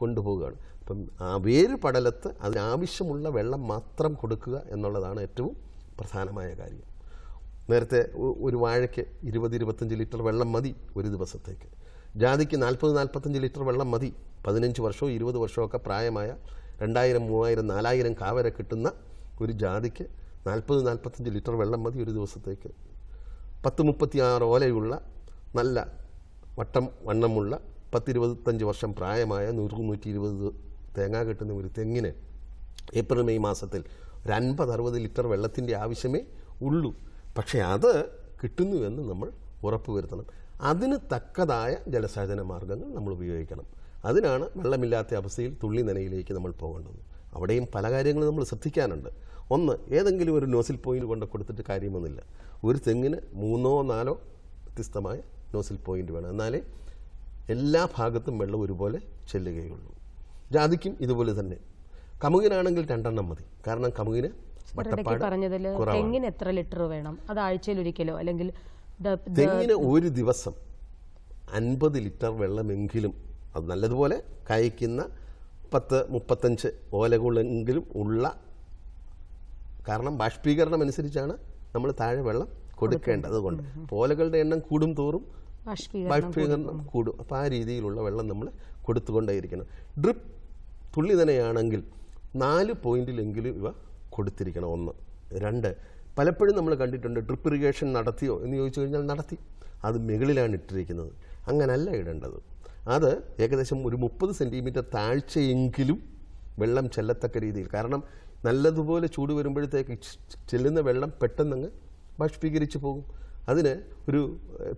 കൊണ്ടുപോവുകയാണ് അപ്പം ആ വേര് പടലത്ത് അതിനാവശ്യമുള്ള വെള്ളം മാത്രം കൊടുക്കുക എന്നുള്ളതാണ് ഏറ്റവും പ്രധാനമായ കാര്യം നേരത്തെ ഒരു വാഴയ്ക്ക് ഇരുപത് ഇരുപത്തഞ്ച് ലിറ്റർ വെള്ളം മതി ഒരു ദിവസത്തേക്ക് ജാതിക്ക് നാൽപ്പത് നാൽപ്പത്തഞ്ച് ലിറ്റർ വെള്ളം മതി പതിനഞ്ച് വർഷവും ഇരുപത് വർഷവും ഒക്കെ പ്രായമായ രണ്ടായിരം മൂവായിരം നാലായിരം കാവര കിട്ടുന്ന ഒരു ജാതിക്ക് നാൽപ്പത് നാൽപ്പത്തഞ്ച് ലിറ്റർ വെള്ളം മതി ഒരു ദിവസത്തേക്ക് പത്ത് മുപ്പത്തി ആറ് ഓലയുള്ള നല്ല വട്ടം വണ്ണമുള്ള പത്തിരുപത്തഞ്ച് വർഷം പ്രായമായ നൂറ് നൂറ്റി ഇരുപത് തേങ്ങ കിട്ടുന്ന ഒരു തെങ്ങിന് ഏപ്രിൽ മെയ് മാസത്തിൽ ഒരു അൻപത് അറുപത് ലിറ്റർ വെള്ളത്തിൻ്റെ ആവശ്യമേ ഉള്ളൂ പക്ഷേ അത് കിട്ടുന്നുവെന്ന് നമ്മൾ ഉറപ്പുവരുത്തണം അതിന് തക്കതായ ജലസേചന മാർഗങ്ങൾ നമ്മൾ ഉപയോഗിക്കണം അതിനാണ് വെള്ളമില്ലാത്ത അവസ്ഥയിൽ തുള്ളി നനയിലേക്ക് നമ്മൾ പോകേണ്ടത് അവിടെയും പല കാര്യങ്ങളും നമ്മൾ ശ്രദ്ധിക്കാനുണ്ട് ഒന്ന് ഏതെങ്കിലും ഒരു നോസിൽ പോയിന്റ് കൊണ്ട് കൊടുത്തിട്ട് കാര്യമൊന്നുമില്ല ഒരു തെങ്ങിന് മൂന്നോ നാലോ വ്യത്യസ്തമായ നോസിൽ പോയിന്റ് വേണം എന്നാലേ എല്ലാ ഭാഗത്തും വെള്ളം ഒരുപോലെ ചെല്ലുകയുള്ളൂ ജാതിക്കും ഇതുപോലെ തന്നെ കമുകിനാണെങ്കിൽ രണ്ടെണ്ണം മതി കാരണം കമുകിന് പറഞ്ഞതിൽ തെങ്ങിന് എത്ര ലിറ്റർ വേണം അത് ആഴ്ചയിൽ ഒരിക്കലോ അല്ലെങ്കിൽ തെങ്ങിന് ഒരു ദിവസം അൻപത് ലിറ്റർ വെള്ളമെങ്കിലും അത് നല്ലതുപോലെ കായ്ക്കുന്ന പത്ത് മുപ്പത്തഞ്ച് ഓലകളെങ്കിലും ഉള്ള കാരണം ബാഷ്പീകരണം അനുസരിച്ചാണ് നമ്മൾ താഴെ വെള്ളം കൊടുക്കേണ്ടത് കൊണ്ട് ഓലകളുടെ എണ്ണം കൂടും തോറും ബാഷ്പീകരണം കൂടും അപ്പോൾ ആ രീതിയിലുള്ള വെള്ളം നമ്മൾ കൊടുത്തുകൊണ്ടേയിരിക്കണം ഡ്രിപ്പ് തുള്ളി തന്നെയാണെങ്കിൽ നാല് പോയിന്റിലെങ്കിലും ഇവ കൊടുത്തിരിക്കണം ഒന്ന് രണ്ട് പലപ്പോഴും നമ്മൾ കണ്ടിട്ടുണ്ട് ഡ്രിപ്പ് ഇറിഗേഷൻ നടത്തിയോ എന്ന് ചോദിച്ചു കഴിഞ്ഞാൽ നടത്തി അത് മുകളിലാണ് ഇട്ടിരിക്കുന്നത് അങ്ങനല്ല ഇടേണ്ടത് അത് ഏകദേശം ഒരു മുപ്പത് സെൻറ്റിമീറ്റർ താഴ്ചയെങ്കിലും വെള്ളം ചെല്ലത്തക്ക രീതിയിൽ കാരണം നല്ലതുപോലെ ചൂട് വരുമ്പോഴത്തേക്ക് ചെല്ലുന്ന വെള്ളം പെട്ടെന്നങ്ങ് ബാഷ്പീകരിച്ച് പോകും അതിന് ഒരു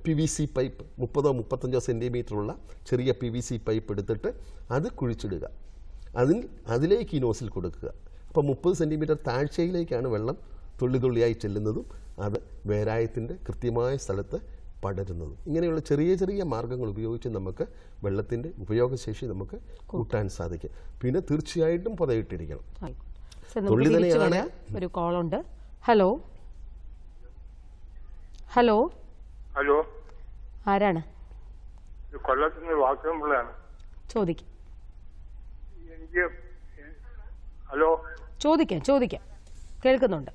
പി വി സി പൈപ്പ് മുപ്പതോ മുപ്പത്തഞ്ചോ സെൻറ്റിമീറ്ററുള്ള ചെറിയ പി വി സി പൈപ്പ് എടുത്തിട്ട് അത് കുഴിച്ചിടുക അതിൽ അതിലേക്ക് ഈ നോസിൽ കൊടുക്കുക അപ്പോൾ മുപ്പത് സെൻറ്റിമീറ്റർ താഴ്ചയിലേക്കാണ് വെള്ളം തുള്ളി തുള്ളിയായി ചെല്ലുന്നതും അത് വേരായത്തിൻ്റെ കൃത്യമായ സ്ഥലത്ത് പടരുന്നതും ഇങ്ങനെയുള്ള ചെറിയ ചെറിയ മാർഗങ്ങൾ ഉപയോഗിച്ച് നമുക്ക് വെള്ളത്തിൻ്റെ ഉപയോഗശേഷി നമുക്ക് കൂട്ടാൻ സാധിക്കും പിന്നെ തീർച്ചയായിട്ടും പുതയിട്ടിരിക്കണം തുള്ളി തന്നെയാണ് ഒരു കോളുണ്ട് ഹലോ ഹലോ ഹലോ ആരാണ് എനിക്ക് ഹലോ ചോദിക്കാം ചോദിക്കാം കേൾക്കുന്നുണ്ട്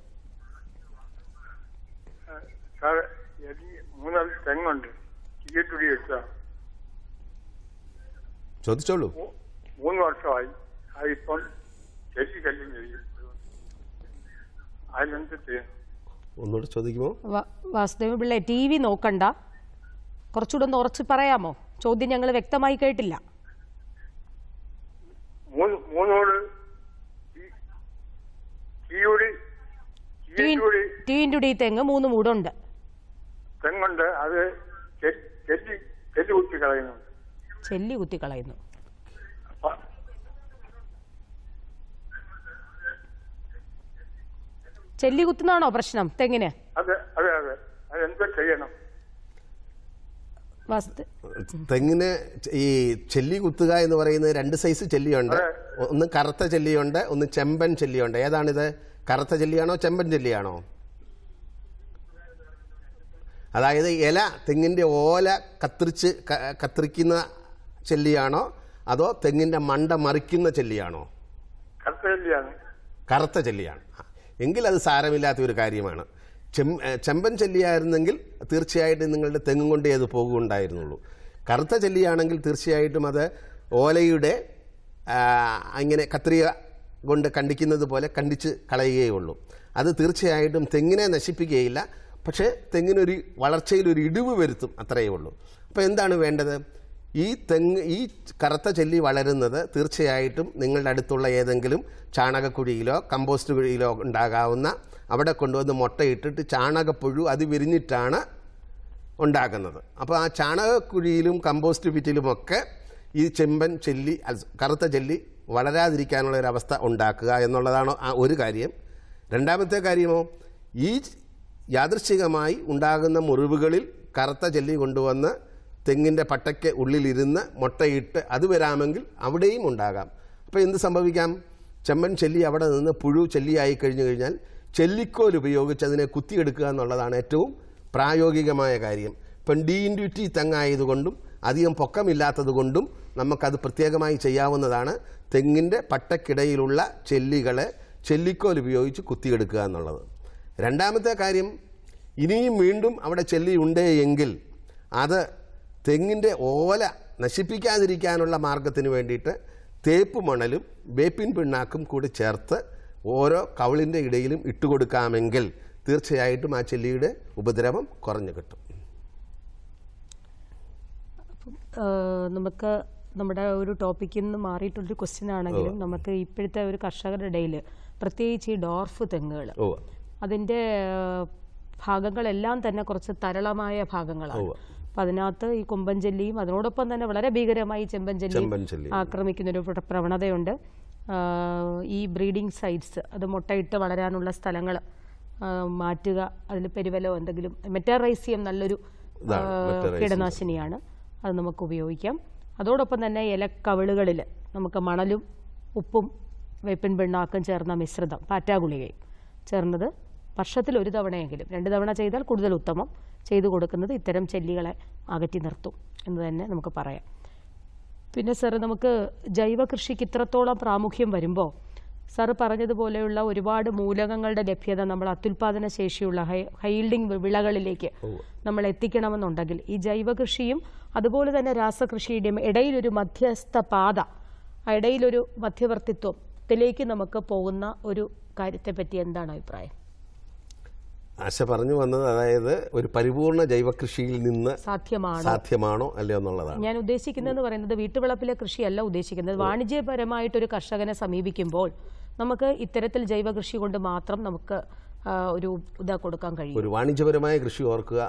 സാർ എനിക്ക് മൂന്നാല് തെങ്ങുണ്ട് ചീട്ടുടി വെച്ചാ ചോദിച്ചോളൂ മൂന്ന് വർഷമായി അതിപ്പോൾ ചെല്ലി കല്ലും ചെയ്യും അതിലെന്ത് ചെയ്യണം ഒന്നുകൂടെ ചോദിക്കുമോ വാസുദേവ പിള്ള ടി വി നോക്കണ്ട കുറച്ചുകൂടെ ഒന്ന് ഉറച്ചു പറയാമോ ചോദ്യം ഞങ്ങൾ വ്യക്തമായി കേട്ടില്ല ടി തെങ്ങ് മൂന്ന് മൂടുണ്ട് തെങ്ങുണ്ട് അത് ചെല്ലി ചെല്ലി കുത്തി കളയുന്നു ചെല്ലി കുത്തി കളയുന്നു ചെല്ലി കുത്തുന്നതാണോ പ്രശ്നം തെങ്ങിന് അതെ അതെ അതെ തെങ്ങിന് ഈ ചെല്ലി കുത്തുക എന്ന് പറയുന്നത് രണ്ട് സൈസ് ചെല്ലിയുണ്ട് ഒന്ന് കറുത്ത ചെല്ലിയുണ്ട് ഒന്ന് ചെമ്പൻ ചെല്ലിയുണ്ട് ഏതാണിത് കറുത്ത ചെല്ലിയാണോ ചെമ്പൻ ചെല്ലിയാണോ അതായത് ഇല തെങ്ങിൻ്റെ ഓല കത്തിരിച്ച് കത്തിരിക്കുന്ന ചെല്ലിയാണോ അതോ തെങ്ങിൻ്റെ മണ്ട മറിക്കുന്ന ചെല്ലിയാണോ കറുത്ത ചെല്ലിയാണ് എങ്കിൽ അത് സാരമില്ലാത്ത ഒരു കാര്യമാണ് ചെമ്പൻ ചെല്ലിയായിരുന്നെങ്കിൽ തീർച്ചയായിട്ടും നിങ്ങളുടെ തെങ്ങും കൊണ്ടേ അത് പോകുകയുണ്ടായിരുന്നുള്ളൂ കറുത്ത ചെല്ലിയാണെങ്കിൽ തീർച്ചയായിട്ടും അത് ഓലയുടെ ഇങ്ങനെ കത്രിക കൊണ്ട് കണ്ടിക്കുന്നത് പോലെ കണ്ടിച്ച് കളയുകയുള്ളൂ അത് തീർച്ചയായിട്ടും തെങ്ങിനെ നശിപ്പിക്കുകയില്ല പക്ഷേ തെങ്ങിനൊരു വളർച്ചയിൽ ഒരു ഇടിവ് വരുത്തും അത്രയേ ഉള്ളൂ അപ്പോൾ എന്താണ് വേണ്ടത് ഈ തെങ്ങ് ഈ കറുത്ത ചെല്ലി വളരുന്നത് തീർച്ചയായിട്ടും നിങ്ങളുടെ അടുത്തുള്ള ഏതെങ്കിലും ചാണകക്കുഴിയിലോ കമ്പോസ്റ്റ് കുഴിയിലോ ഉണ്ടാകാവുന്ന അവിടെ കൊണ്ടുവന്ന് മുട്ടയിട്ടിട്ട് ചാണകപ്പുഴു അത് വിരിഞ്ഞിട്ടാണ് ഉണ്ടാകുന്നത് അപ്പോൾ ആ ചാണകക്കുഴിയിലും കമ്പോസ്റ്റ് പിറ്റിലുമൊക്കെ ഈ ചെമ്പൻ ചെല്ലി കറുത്ത ചെല്ലി വളരാതിരിക്കാനുള്ള ഒരു അവസ്ഥ ഉണ്ടാക്കുക എന്നുള്ളതാണ് ആ ഒരു കാര്യം രണ്ടാമത്തെ കാര്യമോ ഈ യാദൃശ്ചികമായി ഉണ്ടാകുന്ന മുറിവുകളിൽ കറുത്ത ജെല്ലി കൊണ്ടുവന്ന് തെങ്ങിൻ്റെ പട്ടയ്ക്ക് ഉള്ളിലിരുന്ന് മുട്ടയിട്ട് അത് വരാമെങ്കിൽ അവിടെയും ഉണ്ടാകാം അപ്പോൾ എന്ത് സംഭവിക്കാം ചെമ്മൻ ചെല്ലി അവിടെ നിന്ന് പുഴു ചെല്ലിയായി കഴിഞ്ഞു കഴിഞ്ഞാൽ ചെല്ലിക്കോൽ ഉപയോഗിച്ച് അതിനെ കുത്തിയെടുക്കുക എന്നുള്ളതാണ് ഏറ്റവും പ്രായോഗികമായ കാര്യം ഇപ്പം ഡി ഇൻറ്റു ടി തെങ്ങായതുകൊണ്ടും അധികം പൊക്കമില്ലാത്തതുകൊണ്ടും നമുക്കത് പ്രത്യേകമായി ചെയ്യാവുന്നതാണ് തെങ്ങിൻ്റെ പട്ടക്കിടയിലുള്ള ചെല്ലികളെ ചെല്ലിക്കോൽ ഉപയോഗിച്ച് കുത്തിയെടുക്കുക എന്നുള്ളത് രണ്ടാമത്തെ കാര്യം ഇനിയും വീണ്ടും അവിടെ ചെല്ലിയുണ്ടേ എങ്കിൽ അത് തെങ്ങിൻ്റെ ഓല നശിപ്പിക്കാതിരിക്കാനുള്ള മാർഗത്തിന് വേണ്ടിയിട്ട് തേപ്പ് മണലും വേപ്പിൻ പിണ്ണാക്കും കൂടി ചേർത്ത് ഓരോ കവിളിൻ്റെ ഇടയിലും ഇട്ടുകൊടുക്കാമെങ്കിൽ തീർച്ചയായിട്ടും ആ ചെല്ലിയുടെ ഉപദ്രവം കുറഞ്ഞു കിട്ടും നമുക്ക് നമ്മുടെ ഒരു ടോപ്പിക്കിൽ നിന്ന് മാറിയിട്ടുള്ളൊരു ക്വസ്റ്റ്യൻ ആണെങ്കിലും നമുക്ക് ഇപ്പോഴത്തെ ഒരു കർഷകരുടെ ഇടയിൽ പ്രത്യേകിച്ച് ഈ ഡോർഫ് തെങ്ങുകൾ അതിൻ്റെ ഭാഗങ്ങളെല്ലാം തന്നെ കുറച്ച് തരളമായ ഭാഗങ്ങളാണ് അപ്പൊ അതിനകത്ത് ഈ കൊമ്പൻചെല്ലിയും അതിനോടൊപ്പം തന്നെ വളരെ ഭീകരമായി ചെമ്പൻചെല്ലി ആക്രമിക്കുന്ന ഒരു പ്രവണതയുണ്ട് ഈ ബ്രീഡിംഗ് സൈറ്റ്സ് അത് മുട്ടയിട്ട് വളരാനുള്ള സ്ഥലങ്ങൾ മാറ്റുക അതിൽ പെരുവലോ എന്തെങ്കിലും മെറ്റാറൈസിയം നല്ലൊരു കീടനാശിനിയാണ് അത് നമുക്ക് ഉപയോഗിക്കാം അതോടൊപ്പം തന്നെ ഇലക്കവിളുകളിൽ നമുക്ക് മണലും ഉപ്പും വേപ്പിൻ പിണ്ണാക്കും ചേർന്ന മിശ്രിതം പാറ്റാഗുളികയും ചേർന്നത് വർഷത്തിൽ ഒരു തവണയെങ്കിലും രണ്ട് തവണ ചെയ്താൽ കൂടുതൽ ഉത്തമം ചെയ്തു കൊടുക്കുന്നത് ഇത്തരം ചെല്ലികളെ അകറ്റി നിർത്തും എന്ന് തന്നെ നമുക്ക് പറയാം പിന്നെ സാർ നമുക്ക് ജൈവ കൃഷിക്ക് ഇത്രത്തോളം പ്രാമുഖ്യം വരുമ്പോൾ സാറ് പറഞ്ഞതുപോലെയുള്ള ഒരുപാട് മൂലകങ്ങളുടെ ലഭ്യത നമ്മൾ അത്യുൽപാദന ശേഷിയുള്ള ഹൈ ഹൈൽഡിംഗ് വിളകളിലേക്ക് നമ്മൾ എത്തിക്കണമെന്നുണ്ടെങ്കിൽ ഈ ജൈവ കൃഷിയും അതുപോലെ തന്നെ രാസകൃഷിയുടെയും ഇടയിലൊരു മധ്യസ്ഥ പാത ഇടയിലൊരു മധ്യവർത്തിത്വത്തിലേക്ക് നമുക്ക് പോകുന്ന ഒരു കാര്യത്തെപ്പറ്റി എന്താണ് അഭിപ്രായം ആശ പറഞ്ഞു വന്നത് അതായത് ഒരു പരിപൂർണ ജൈവകൃഷിയിൽ നിന്ന് സാധ്യമാണ് സാധ്യമാണോ അല്ലയോ എന്നുള്ളതാണ് ഞാൻ ഉദ്ദേശിക്കുന്നത് പറയുന്നത് വീട്ടുവളപ്പിലെ കൃഷിയല്ല ഉദ്ദേശിക്കുന്നത് വാണിജ്യപരമായിട്ട് ഒരു കർഷകനെ സമീപിക്കുമ്പോൾ നമുക്ക് ഇത്തരത്തിൽ ജൈവകൃഷി കൊണ്ട് മാത്രം നമുക്ക് ഒരു ഇതാ കൊടുക്കാൻ കഴിയും ഒരു വാണിജ്യപരമായ കൃഷി ഓർക്കുക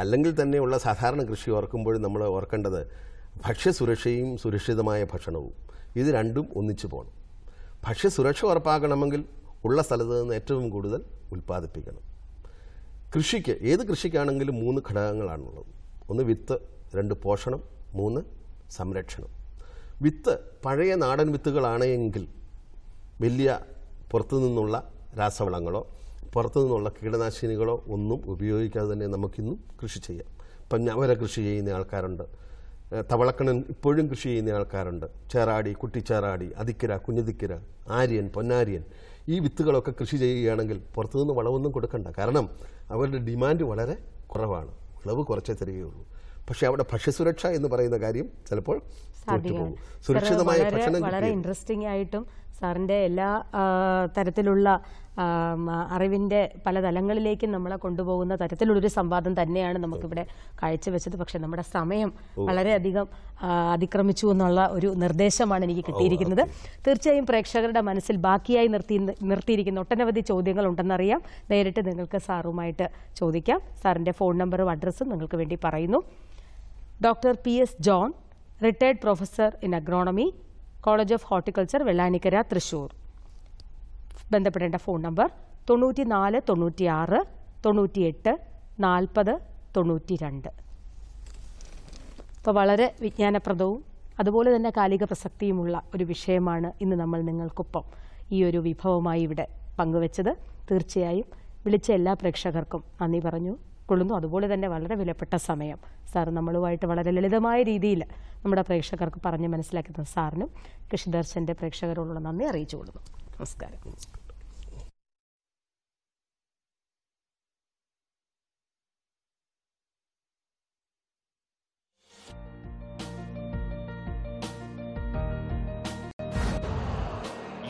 അല്ലെങ്കിൽ തന്നെയുള്ള സാധാരണ കൃഷി ഓർക്കുമ്പോഴും നമ്മൾ ഓർക്കേണ്ടത് ഭക്ഷ്യസുരക്ഷയും സുരക്ഷിതമായ ഭക്ഷണവും ഇത് രണ്ടും ഒന്നിച്ചു പോകണം ഭക്ഷ്യസുരക്ഷ ഉറപ്പാക്കണമെങ്കിൽ ഉള്ള സ്ഥലത്ത് നിന്ന് ഏറ്റവും കൂടുതൽ ഉൽപ്പാദിപ്പിക്കണം കൃഷിക്ക് ഏത് കൃഷിക്കാണെങ്കിലും മൂന്ന് ഘടകങ്ങളാണുള്ളത് ഒന്ന് വിത്ത് രണ്ട് പോഷണം മൂന്ന് സംരക്ഷണം വിത്ത് പഴയ നാടൻ വിത്തുകളാണെങ്കിൽ വലിയ പുറത്തു നിന്നുള്ള രാസവളങ്ങളോ പുറത്തു നിന്നുള്ള കീടനാശിനികളോ ഒന്നും ഉപയോഗിക്കാതെ തന്നെ നമുക്കിന്നും കൃഷി ചെയ്യാം ഇപ്പം ഞവര കൃഷി ചെയ്യുന്ന ആൾക്കാരുണ്ട് തവളക്കണൻ ഇപ്പോഴും കൃഷി ചെയ്യുന്ന ആൾക്കാരുണ്ട് ചേറാടി കുട്ടിച്ചേറാടി അതിക്കര കുഞ്ഞുതിക്കര ആര്യൻ പൊന്നാര്യൻ ഈ വിത്തുകളൊക്കെ കൃഷി ചെയ്യുകയാണെങ്കിൽ പുറത്തുനിന്ന് വളവൊന്നും കൊടുക്കണ്ട കാരണം അവരുടെ ഡിമാൻഡ് വളരെ കുറവാണ് വിളവ് കുറച്ചേ തരികയുള്ളൂ പക്ഷേ അവിടെ ഭക്ഷ്യസുരക്ഷ എന്ന് പറയുന്ന കാര്യം ചിലപ്പോൾ തോറ്റുപോകും സുരക്ഷിതമായ ഭക്ഷണം വളരെ ഇൻട്രസ്റ്റിംഗ് ആയിട്ടും സാറിൻ്റെ എല്ലാ തരത്തിലുള്ള അറിവിൻ്റെ പല തലങ്ങളിലേക്കും നമ്മളെ കൊണ്ടുപോകുന്ന തരത്തിലുള്ളൊരു സംവാദം തന്നെയാണ് നമുക്കിവിടെ കാഴ്ചവെച്ചത് പക്ഷെ നമ്മുടെ സമയം വളരെയധികം അതിക്രമിച്ചു എന്നുള്ള ഒരു നിർദ്ദേശമാണ് എനിക്ക് കിട്ടിയിരിക്കുന്നത് തീർച്ചയായും പ്രേക്ഷകരുടെ മനസ്സിൽ ബാക്കിയായി നിർത്തി നിർത്തിയിരിക്കുന്ന ഒട്ടനവധി ചോദ്യങ്ങൾ ഉണ്ടെന്നറിയാം നേരിട്ട് നിങ്ങൾക്ക് സാറുമായിട്ട് ചോദിക്കാം സാറിൻ്റെ ഫോൺ നമ്പറും അഡ്രസ്സും നിങ്ങൾക്ക് വേണ്ടി പറയുന്നു doctor P S John retired professor in agronomy college of horticulture Vellanikkara Thrissur ബന്ധപ്പെടേണ്ട ഫോൺ നമ്പർ തൊണ്ണൂറ്റി നാല് തൊണ്ണൂറ്റി ആറ് തൊണ്ണൂറ്റി എട്ട് നാൽപ്പത് തൊണ്ണൂറ്റി രണ്ട് ഇപ്പോൾ വളരെ വിജ്ഞാനപ്രദവും അതുപോലെ തന്നെ കാലിക പ്രസക്തിയുമുള്ള ഒരു വിഷയമാണ് ഇന്ന് നമ്മൾ നിങ്ങൾക്കൊപ്പം ഈ ഒരു വിഭവമായി ഇവിടെ പങ്കുവച്ചത് തീർച്ചയായും വിളിച്ച എല്ലാ പ്രേക്ഷകർക്കും നന്ദി പറഞ്ഞു ഉൾക്കൊള്ളുന്നു അതുപോലെ തന്നെ വളരെ വിലപ്പെട്ട സമയം സാർ നമ്മളുമായിട്ട് വളരെ ലളിതമായ രീതിയിൽ നമ്മുടെ പ്രേക്ഷകർക്ക് പറഞ്ഞ് മനസ്സിലാക്കി തന്ന സാറിനും കൃഷിദർശൻ്റെ പ്രേക്ഷകരോടുള്ള നന്ദി അറിയിച്ചു കൊള്ളുന്നു നമസ്കാരം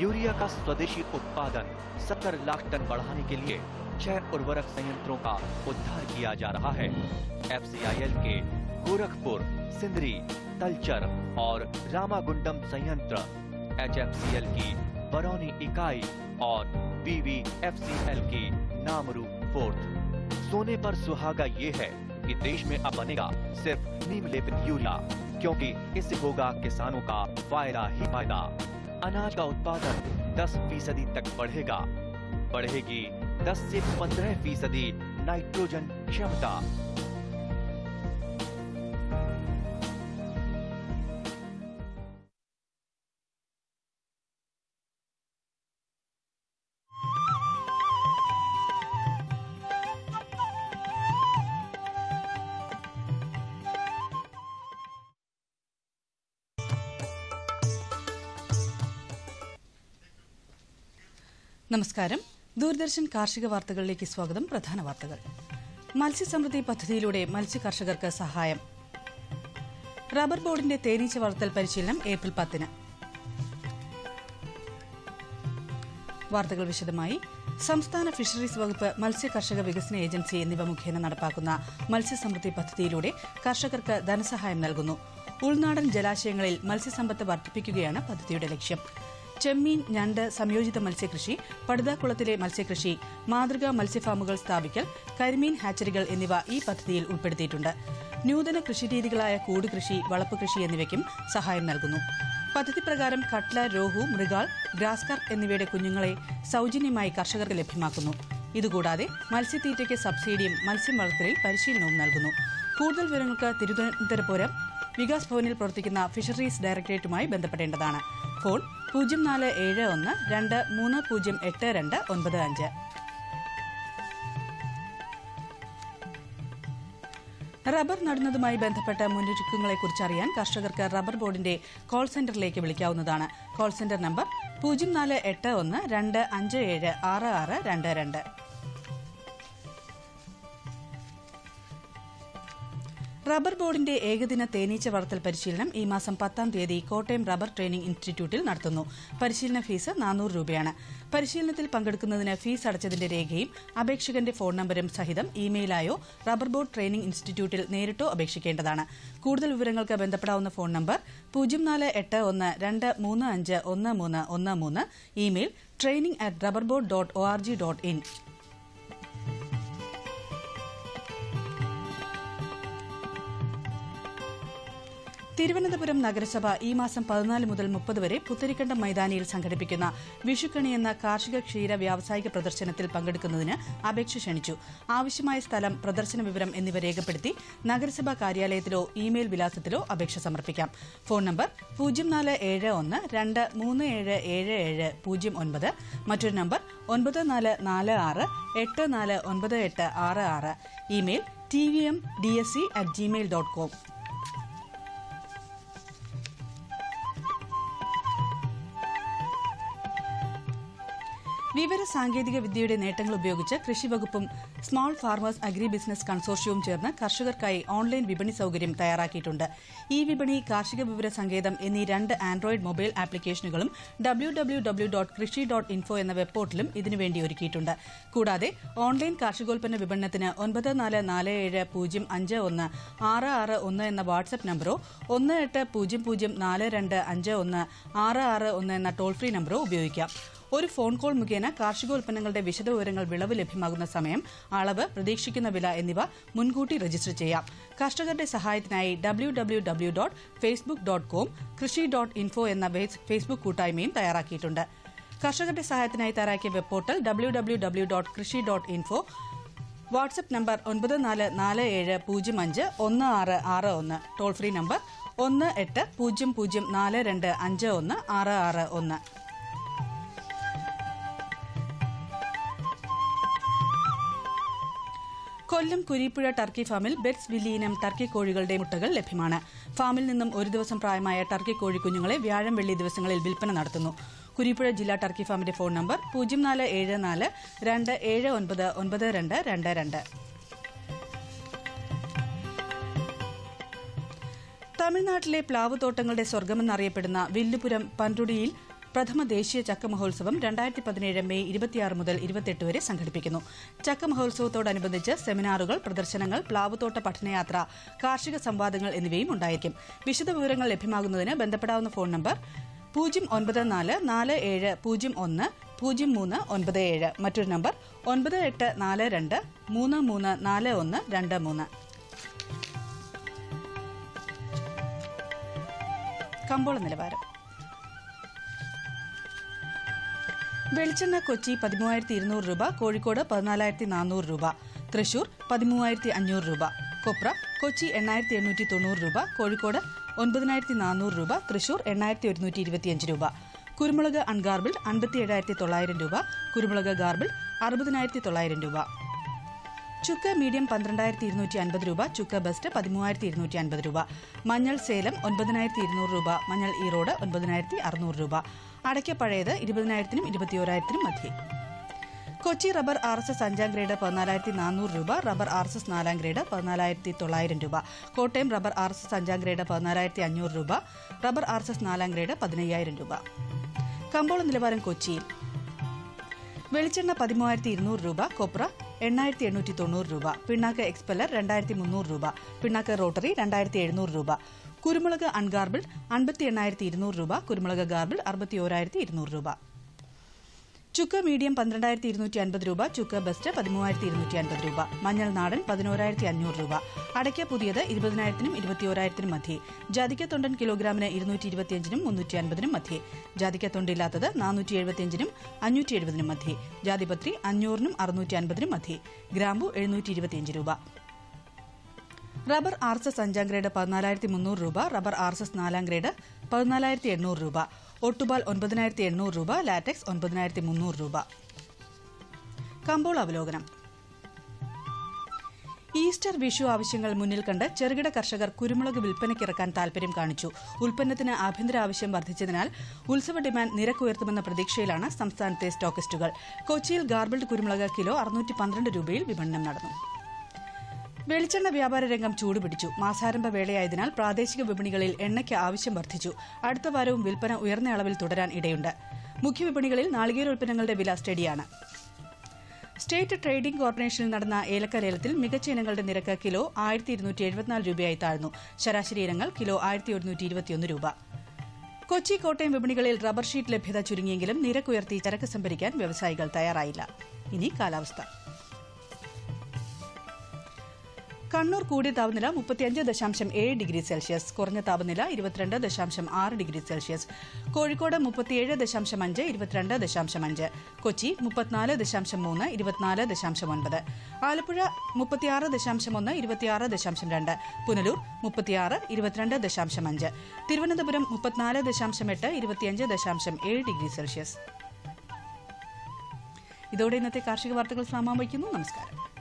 यूरिया का स्वदेशी उत्पादन 70 लाख टन बढ़ाने के लिए छह उर्वरक संयंत्रों का उद्धार किया जा रहा है एफसीआईएल के गोरखपुर सिंदरी तलचर और रामागुंडम संयंत्र एचएफसीएल की बरौनी इकाई और बीवीएफसीएल की नामरू फोर्थ सोने पर सुहागा ये है कि देश में अब बनेगा सिर्फ नीम लेपित यूला क्योंकि इससे होगा किसानों का फायदा ही फायदा अनाज का उत्पादन 10 फीसदी तक बढ़ेगा बढ़ेगी 10 से 15 फीसदी नाइट्रोजन क्षमता നമസ്കാരം ദൂരദർശൻ കാർഷിക വാർത്തകളിലേക്ക് സ്വാഗതം പ്രധാന വാർത്തകൾ മത്സ്യസമൃദ്ധി പദ്ധതിയിലൂടെ മത്സ്യകർഷകർക്ക് സഹായം റബ്ബർ ബോർഡിന്റെ തേനീച്ച വളർത്തൽ പരിശീലനം ഏപ്രിൽ പത്തിന് വാർത്തകൾ വിശദമായി സംസ്ഥാന ഫിഷറീസ് വകുപ്പ് മത്സ്യ കർഷക വികസന ഏജൻസി എന്നിവ മുഖേന നടപ്പാക്കുന്ന മത്സ്യസമൃദ്ധി പദ്ധതിയിലൂടെ കർഷകർക്ക് ധനസഹായം നൽകുന്നു ഉൾനാടൻ ജലാശയങ്ങളിൽ മത്സ്യസമ്പത്ത് വർദ്ധിപ്പിക്കുകയാണ് പദ്ധതിയുടെ ലക്ഷ്യം ചെമ്മീൻ ഞണ്ട് സംയോജിത മത്സ്യകൃഷി പടുതാക്കുളത്തിലെ മത്സ്യകൃഷി മാതൃകാ മത്സ്യഫാമുകൾ സ്ഥാപിക്കൽ കരിമീൻ ഹാച്ചറികൾ എന്നിവ ഈ പദ്ധതിയിൽ ഉൾപ്പെടുത്തിയിട്ടുണ്ട് നൂതന കൃഷിരീതികളായ കൂടുകൃഷി കൃഷി എന്നിവയ്ക്കും സഹായം നൽകുന്നു പദ്ധതി പ്രകാരം കട്ട്ല രോഹു മൃഗാൾ ഗ്രാസ് എന്നിവയുടെ കുഞ്ഞുങ്ങളെ സൌജന്യമായി കർഷകർക്ക് ലഭ്യമാക്കുന്നു ഇതുകൂടാതെ മത്സ്യത്തീറ്റയ്ക്ക് സബ്സിഡിയും മത്സ്യം വളർത്തലിൽ പരിശീലനവും നൽകുന്നു കൂടുതൽ വിവരങ്ങൾക്ക് തിരുവനന്തപുരം വികാസ് ഭവനിൽ പ്രവർത്തിക്കുന്ന ഫിഷറീസ് ഡയറക്ടറേറ്റുമായി ബന്ധപ്പെടേണ്ടതാണ് ഫോൺ പൂജ്യം നാല് ഏഴ് ഒന്ന് രണ്ട് മൂന്ന് പൂജ്യം എട്ട് രണ്ട് ഒൻപത് അഞ്ച് റബ്ബർ നടുന്നതുമായി ബന്ധപ്പെട്ട മുന്നൊരുക്കങ്ങളെക്കുറിച്ച് അറിയാൻ കർഷകർക്ക് റബ്ബർ ബോർഡിന്റെ കോൾ സെന്ററിലേക്ക് വിളിക്കാവുന്നതാണ് കോൾ സെന്റർ നമ്പർ പൂജ്യം നാല് എട്ട് ഒന്ന് രണ്ട് അഞ്ച് ഏഴ് ആറ് ആറ് രണ്ട് രണ്ട് റബ്ബർ ബോർഡിന്റെ ഏകദിന തേനീച്ച വളർത്തൽ പരിശീലനം ഈ മാസം പത്താം തീയതി കോട്ടയം റബ്ബർ ട്രെയിനിംഗ് ഇൻസ്റ്റിറ്റ്യൂട്ടിൽ നടത്തുന്നു പരിശീലന ഫീസ് നാനൂറ് രൂപയാണ് പരിശീലനത്തിൽ പങ്കെടുക്കുന്നതിന് ഫീസ് അടച്ചതിന്റെ രേഖയും അപേക്ഷകന്റെ ഫോൺ നമ്പരും സഹിതം ഇമെയിലായോ റബ്ബർ ബോർഡ് ട്രെയിനിംഗ് ഇൻസ്റ്റിറ്റ്യൂട്ടിൽ നേരിട്ടോ അപേക്ഷിക്കേണ്ടതാണ് കൂടുതൽ വിവരങ്ങൾക്ക് ബന്ധപ്പെടാവുന്ന ഫോൺ നമ്പർ പൂജ്യം നാല് എട്ട് ഒന്ന് രണ്ട് മൂന്ന് അഞ്ച് ഒന്ന് മൂന്ന് ഒന്ന് മൂന്ന് email training at rubber board dot O R G dot in Thiruvananthapuram നഗരസഭ ഈ മാസം പതിനാല് മുതൽ മുപ്പത് വരെ പുത്തരിക്കണ്ടം മൈതാനിയിൽ സംഘടിപ്പിക്കുന്ന വിഷുക്കണി എന്ന കാർഷിക ക്ഷീര വ്യാവസായിക പ്രദർശനത്തിൽ പങ്കെടുക്കുന്നതിന് അപേക്ഷ ക്ഷണിച്ചു ആവശ്യമായ സ്ഥലം പ്രദർശന വിവരം എന്നിവ രേഖപ്പെടുത്തി നഗരസഭാ കാര്യാലയത്തിലോ ഇമെയിൽ വിലാസത്തിലോ അപേക്ഷ സമർപ്പിക്കാം ഫോൺ നമ്പർ പൂജ്യം നാല് ഏഴ് ഒന്ന് രണ്ട് മൂന്ന് ഏഴ് ഏഴ് ഏഴ് പൂജ്യം ഒൻപത് മറ്റൊരു നമ്പർ ഒൻപത് നാല് നാല് ആറ് എട്ട് നാല് ഒൻപത് എട്ട് ആറ് ആറ് email T V M D S C at Gmail dot com വിവര സാങ്കേതിക വിദ്യയുടെ നേട്ടങ്ങൾ ഉപയോഗിച്ച് വകുപ്പും സ്മോൾ ഫാർമേഴ്സ് അഗ്രി ബിസിനസ് കൺസോർഷ്യവും ചേർന്ന് കർഷകർക്കായി ഓൺലൈൻ വിപണി സൌകര്യം തയ്യാറാക്കിയിട്ടുണ്ട് ഈ വിപണി കാർഷിക വിവര സങ്കേതം എന്നീ രണ്ട് ആൻഡ്രോയിഡ് മൊബൈൽ ആപ്ലിക്കേഷനുകളും W W W dot krishi dot info എന്ന വെബ് പോർട്ടലും ഇതിനുവേണ്ടി ഒരുക്കിയിട്ടുണ്ട് കൂടാതെ ഓൺലൈൻ കാർഷികോൽപ്പന്ന വിപണനത്തിന് ഒൻപത് നാല് നാല് ഏഴ് പൂജ്യം അഞ്ച് ഒന്ന് ആറ് ആറ് ഒന്ന് എന്ന വാട്സ്ആപ്പ് നമ്പറോ ഒന്ന് എട്ട് പൂജ്യം പൂജ്യം നാല് രണ്ട് അഞ്ച് ഒന്ന് ആറ് ആറ് ഒന്ന് എന്ന ടോൾ ഫ്രീ നമ്പറോ ഉപയോഗിക്കാം ഒരു ഫോൺ കോൾ മുഖേന കാർഷികോൽപ്പന്നങ്ങളുടെ വിശദവിവരങ്ങൾ വിളവ് ലഭ്യമാകുന്ന സമയം അളവ് പ്രതീക്ഷിക്കുന്ന വില എന്നിവ മുൻകൂട്ടി രജിസ്റ്റർ ചെയ്യാം കർഷകരുടെ സഹായത്തിനായി W W W dot Facebook dot com krishi dot info എന്ന ഫേസ്ബുക്ക് കൂട്ടായ്മയും തയ്യാറാക്കിയിട്ടുണ്ട് കർഷകരുടെ സഹായത്തിനായി തയ്യാറാക്കിയ web portal W W W dot krishi dot info WhatsApp number ഒൻപത് നാല് നാല് ഏഴ് പൂജ്യം അഞ്ച് ഒന്ന് ആറ് ആറ് ഒന്ന് ടോൾ ഫ്രീ നമ്പർ ഒന്ന് എട്ട് പൂജ്യം പൂജ്യം നാല് രണ്ട് അഞ്ച് ഒന്ന് ആറ് ആറ് ഒന്ന് കൊല്ലം കുരിപ്പുഴ ടർക്കി ഫാമിൽ ബെറ്റ്സ് വിലീനം ടർക്കി കോഴികളുടെ മുട്ടകൾ ലഭ്യമാണ് ഫാമിൽ നിന്നും ഒരു ദിവസം പ്രായമായ ടർക്കി കോഴി കുഞ്ഞുങ്ങളെ വ്യാഴം വെള്ളി ദിവസങ്ങളിൽ വിൽപ്പന നടത്തുന്നു കുരിപ്പുഴ ജില്ലാ ടർക്കി ഫാമിന്റെ ഫോൺ നമ്പർ പൂജ്യം നാല് ഏഴ് നാല് രണ്ട് ഏഴ് ഒൻപത് ഒൻപത് രണ്ട് രണ്ട് രണ്ട് തമിഴ്നാട്ടിലെ പ്ലാവ് തോട്ടങ്ങളുടെ സ്വർഗമെന്നറിയപ്പെടുന്ന വില്ലുപുരം പൻറുടിയിൽ പ്രഥമ ദേശീയ ചക്ക മഹോത്സവം രണ്ടായിരത്തി പതിനേഴ് മെയ് ഇരുപത്തിയാറ് മുതൽ ഇരുപത്തിയെട്ട് വരെ സംഘടിപ്പിക്കുന്നു ചക്ക മഹോത്സവത്തോടനുബന്ധിച്ച് സെമിനാറുകൾ പ്രദർശനങ്ങൾ പ്ലാവുതോട്ട പഠനയാത്ര കാർഷിക സംവാദങ്ങൾ എന്നിവയും ഉണ്ടായിരിക്കും വിശദവിവരങ്ങൾ ലഭ്യമാകുന്നതിന് ബന്ധപ്പെടാവുന്ന ഫോൺ നമ്പർ പൂജ്യം ഒൻപത് നാല് നാല് ഏഴ് പൂജ്യം ഒന്ന് പൂജ്യം മൂന്ന് ഒൻപത് ഏഴ് മറ്റൊരു നമ്പർ ഒൻപത് എട്ട് നാല് രണ്ട് മൂന്ന് മൂന്ന് നാല് ഒന്ന് രണ്ട് മൂന്ന് കമ്പോള നിലവാരം വെളിച്ചെണ്ണ കൊച്ചി പതിമൂവായിരത്തി ഇരുന്നൂറ് രൂപ കോഴിക്കോട് പതിനാലായിരത്തി നാനൂറ് രൂപ തൃശൂർ പതിമൂവായിരത്തി അഞ്ഞൂറ് രൂപ കൊപ്ര കൊച്ചി എണ്ണായിരത്തി എണ്ണൂറ്റി തൊണ്ണൂറ് രൂപ കോഴിക്കോട് ഒൻപതിനായിരത്തി നാനൂറ് രൂപ തൃശൂർ എണ്ണായിരത്തി ഒരുന്നൂറ്റി ഇരുപത്തിയഞ്ച് രൂപ കുരുമുളക് അൺഗാർബിൾ അൻപത്തി ഏഴായിരത്തി തൊള്ളായിരം രൂപ കുരുമുളക് ഗാർബിൾ അറുപതിനായിരത്തി തൊള്ളായിരം രൂപ ചുക്ക് മീഡിയം പന്ത്രണ്ടായിരത്തി ഇരുന്നൂറ്റി അൻപത് രൂപ ചുക്ക് ബെസ്റ്റ് പതിമൂവായിരത്തി ഇരുന്നൂറ്റി അൻപത് രൂപ മഞ്ഞൾ സേലം ഒൻപതിനായിരത്തി ഇരുന്നൂറ് രൂപ മഞ്ഞൾ ഈറോഡ് ഒൻപതിനായിരത്തി അറുന്നൂറ് രൂപ അടയ്ക്കപ്പഴയത് ഇരുപതിനായിരത്തിനും ഇരുപത്തിയോരായിരത്തിനും മധ്യേ Kochi rubber R S S അഞ്ചാം ഗ്രേഡ് പതിനാലായിരത്തി നാനൂറ് രൂപ റബ്ബർ ആർ എസ് എസ് നാലാം ഗ്രേഡ് പതിനാലായിരത്തി തൊള്ളായിരം രൂപ Kottayam rubber R S S അഞ്ചാം ഗ്രേഡ് പതിനാലായിരത്തി അഞ്ഞൂറ് രൂപ റബ്ബർ ആർ എസ് എസ് നാലാം ഗ്രേഡ് പതിനയ്യായിരം രൂപ കമ്പോള നിലവാരം കൊച്ചിയിൽ വെളിച്ചെണ്ണ പതിമൂവായിരത്തി ഇരുന്നൂറ് രൂപ കൊപ്ര എണ്ണായിരത്തി എണ്ണൂറ്റി തൊണ്ണൂറ് രൂപ പിണ്ണാക്ക് എക്സ്പെല്ലർ രണ്ടായിരത്തി മുന്നൂറ് രൂപ പിണ്ണാക്ക് റോട്ടറി രണ്ടായിരത്തി എഴുന്നൂറ് രൂപ കുരുമുളക് അൺഗാർബിൾഡ് അൻപത്തി എണ്ണായിരത്തി ഇരുന്നൂറ് രൂപ കുരുമുളക് ഗാർബിൾഡ് അറുപത്തി ഓരായിരത്തി ഇരുന്നൂറ് രൂപ ചുക്ക് മീഡിയം പന്ത്രണ്ടായിരത്തി ഇരുന്നൂറ്റി അൻപത് രൂപ ചുക്ക് ബെസ്റ്റ് പതിമൂവായിരത്തി ഇരുന്നൂറ്റി അൻപത് രൂപ മഞ്ഞൾ നാടൻ പതിനോരായിരത്തി അഞ്ഞൂറ് രൂപ അടയ്ക്ക പുതിയത് ഇരുപതിനായിരത്തിനും ഇരുപത്തിയോരായിരത്തിനും മധ്യേ ജാതിക്കത്തൊണ്ടൻ കിലോഗ്രാമിന് ഇരുന്നൂറ്റി ഇരുപത്തിയഞ്ചിനും മുന്നൂറ്റി അൻപതിനും മധ്യേ ജാതിക്കത്തൊണ്ടില്ലാത്തത് നാനൂറ്റി എഴുപത്തിയഞ്ചിനും അഞ്ഞൂറ്റി എഴുപതിനും മധ്യ ജാതിപത്രി അഞ്ഞൂറിനും അറുന്നൂറ്റി അൻപതിനും മധ്യ ഗ്രാമ്പു എഴുന്നൂറ്റി ഇരുപത്തിയഞ്ച് രൂപ റബ്ബർ ആർ എസ് എസ് അഞ്ചാം ഗ്രേഡ് പതിനാലായിരത്തി മുന്നൂറ് രൂപ റബ്ബർ ആർ എസ് എസ് നാലാം ഗ്രേഡ് പതിനാലായിരത്തി എണ്ണൂറ് രൂപ ഒട്ടുപാൽ ഒൻപതിനായിരത്തി എണ്ണൂറ് രൂപ ലാറ്റക്സ് ഒൻപതിനായിരത്തി മുന്നൂറ് രൂപ കമ്പോൾ അവലോകനം ഈസ്റ്റർ വിഷു ആവശ്യങ്ങൾ മുന്നിൽ കണ്ട് ചെറുകിട കർഷകർ കുരുമുളക് വിൽപ്പനയ്ക്കിറക്കാൻ താൽപര്യം കാണിച്ചു ഉൽപ്പന്നത്തിന് ആഭ്യന്തര ആവശ്യം വർദ്ധിച്ചതിനാൽ ഉത്സവ ഡിമാൻഡ് നിരക്കുയർത്തുമെന്ന പ്രതീക്ഷയിലാണ് സംസ്ഥാനത്തെ സ്റ്റോക്കിസ്റ്റുകൾ കൊച്ചിയിൽ ഗാർബിൾഡ് കുരുമുളക് കിലോ അറുന്നൂറ്റി രൂപയിൽ വിപണനം നടന്നു വെളിച്ചെണ്ണ വ്യാപാര രംഗം ചൂടുപിടിച്ചു മാസാരംഭ വേളയായതിനാൽ പ്രാദേശിക വിപണികളിൽ എണ്ണയ്ക്ക് ആവശ്യം വർദ്ധിച്ചു അടുത്ത വാരവും വിൽപ്പന ഉയർന്ന അളവിൽ തുടരാൻ ഇടയുണ്ട് മുഖ്യ വിപണികളിൽ നാളികേരോൽപ്പന്നങ്ങളുടെ വില സ്റ്റഡിയാണ് സ്റ്റേറ്റ് ട്രേഡിംഗ് കോർപ്പറേഷനിൽ നടന്ന ഏലക്കരേലത്തിൽ മികച്ച ഇനങ്ങളുടെ നിരക്ക് കിലോ ആയിരത്തി ഇരുന്നൂറ്റി എഴുപത്തിനാല് രൂപയായി താഴ്ന്നു ശരാശരി ഇനങ്ങൾ കിലോ ആയിരത്തി ഒരുന്നൂറ്റി ഇരുപത്തിയൊന്ന് രൂപ കൊച്ചി കോട്ടയം വിപണികളിൽ റബ്ബർ ഷീറ്റ് ലഭ്യത ചുരുങ്ങിയെങ്കിലും നിരക്കുയർത്തി ചരക്ക് സംഭരിക്കാൻ വ്യവസായികൾ തയ്യാറായില്ല ഇനി കാലാവസ്ഥ കണ്ണൂർ കൂടിയ താപനില മുപ്പത്തിയഞ്ച് ദശാംശം ഏഴ് ഡിഗ്രി സെൽഷ്യസ് കുറഞ്ഞ താപനില ഇരുപത്തിരണ്ട് ദശാംശം ആറ് ഡിഗ്രി സെൽഷ്യസ് കോഴിക്കോട് മുപ്പത്തിയേഴ് ദശാംശം അഞ്ച് ഇരുപത്തിരണ്ട് ദശാംശം അഞ്ച് കൊച്ചി മുപ്പത്തിനാല് ദശാംശം മൂന്ന് ഇരുപത്തിനാല് ദശാംശം ഒൻപത് ആലപ്പുഴ മുപ്പത്തിയാറ് ദശാംശം ഒന്ന് ഇരുപത്തിയാറ് ദശാംശം രണ്ട് പുനലൂർ മുപ്പത്തിയാറ് ഇരുപത്തിരണ്ട് ദശാംശം അഞ്ച് തിരുവനന്തപുരം മുപ്പത്തിനാല് ദശാംശം എട്ട് ഇരുപത്തിയഞ്ച് ദശാംശം ഏഴ് ഡിഗ്രി സെൽഷ്യസ് ഇതോടെ ഇന്നത്തെ കാർഷിക വാർത്തകൾ സമാപിക്കുന്നു നമസ്കാരം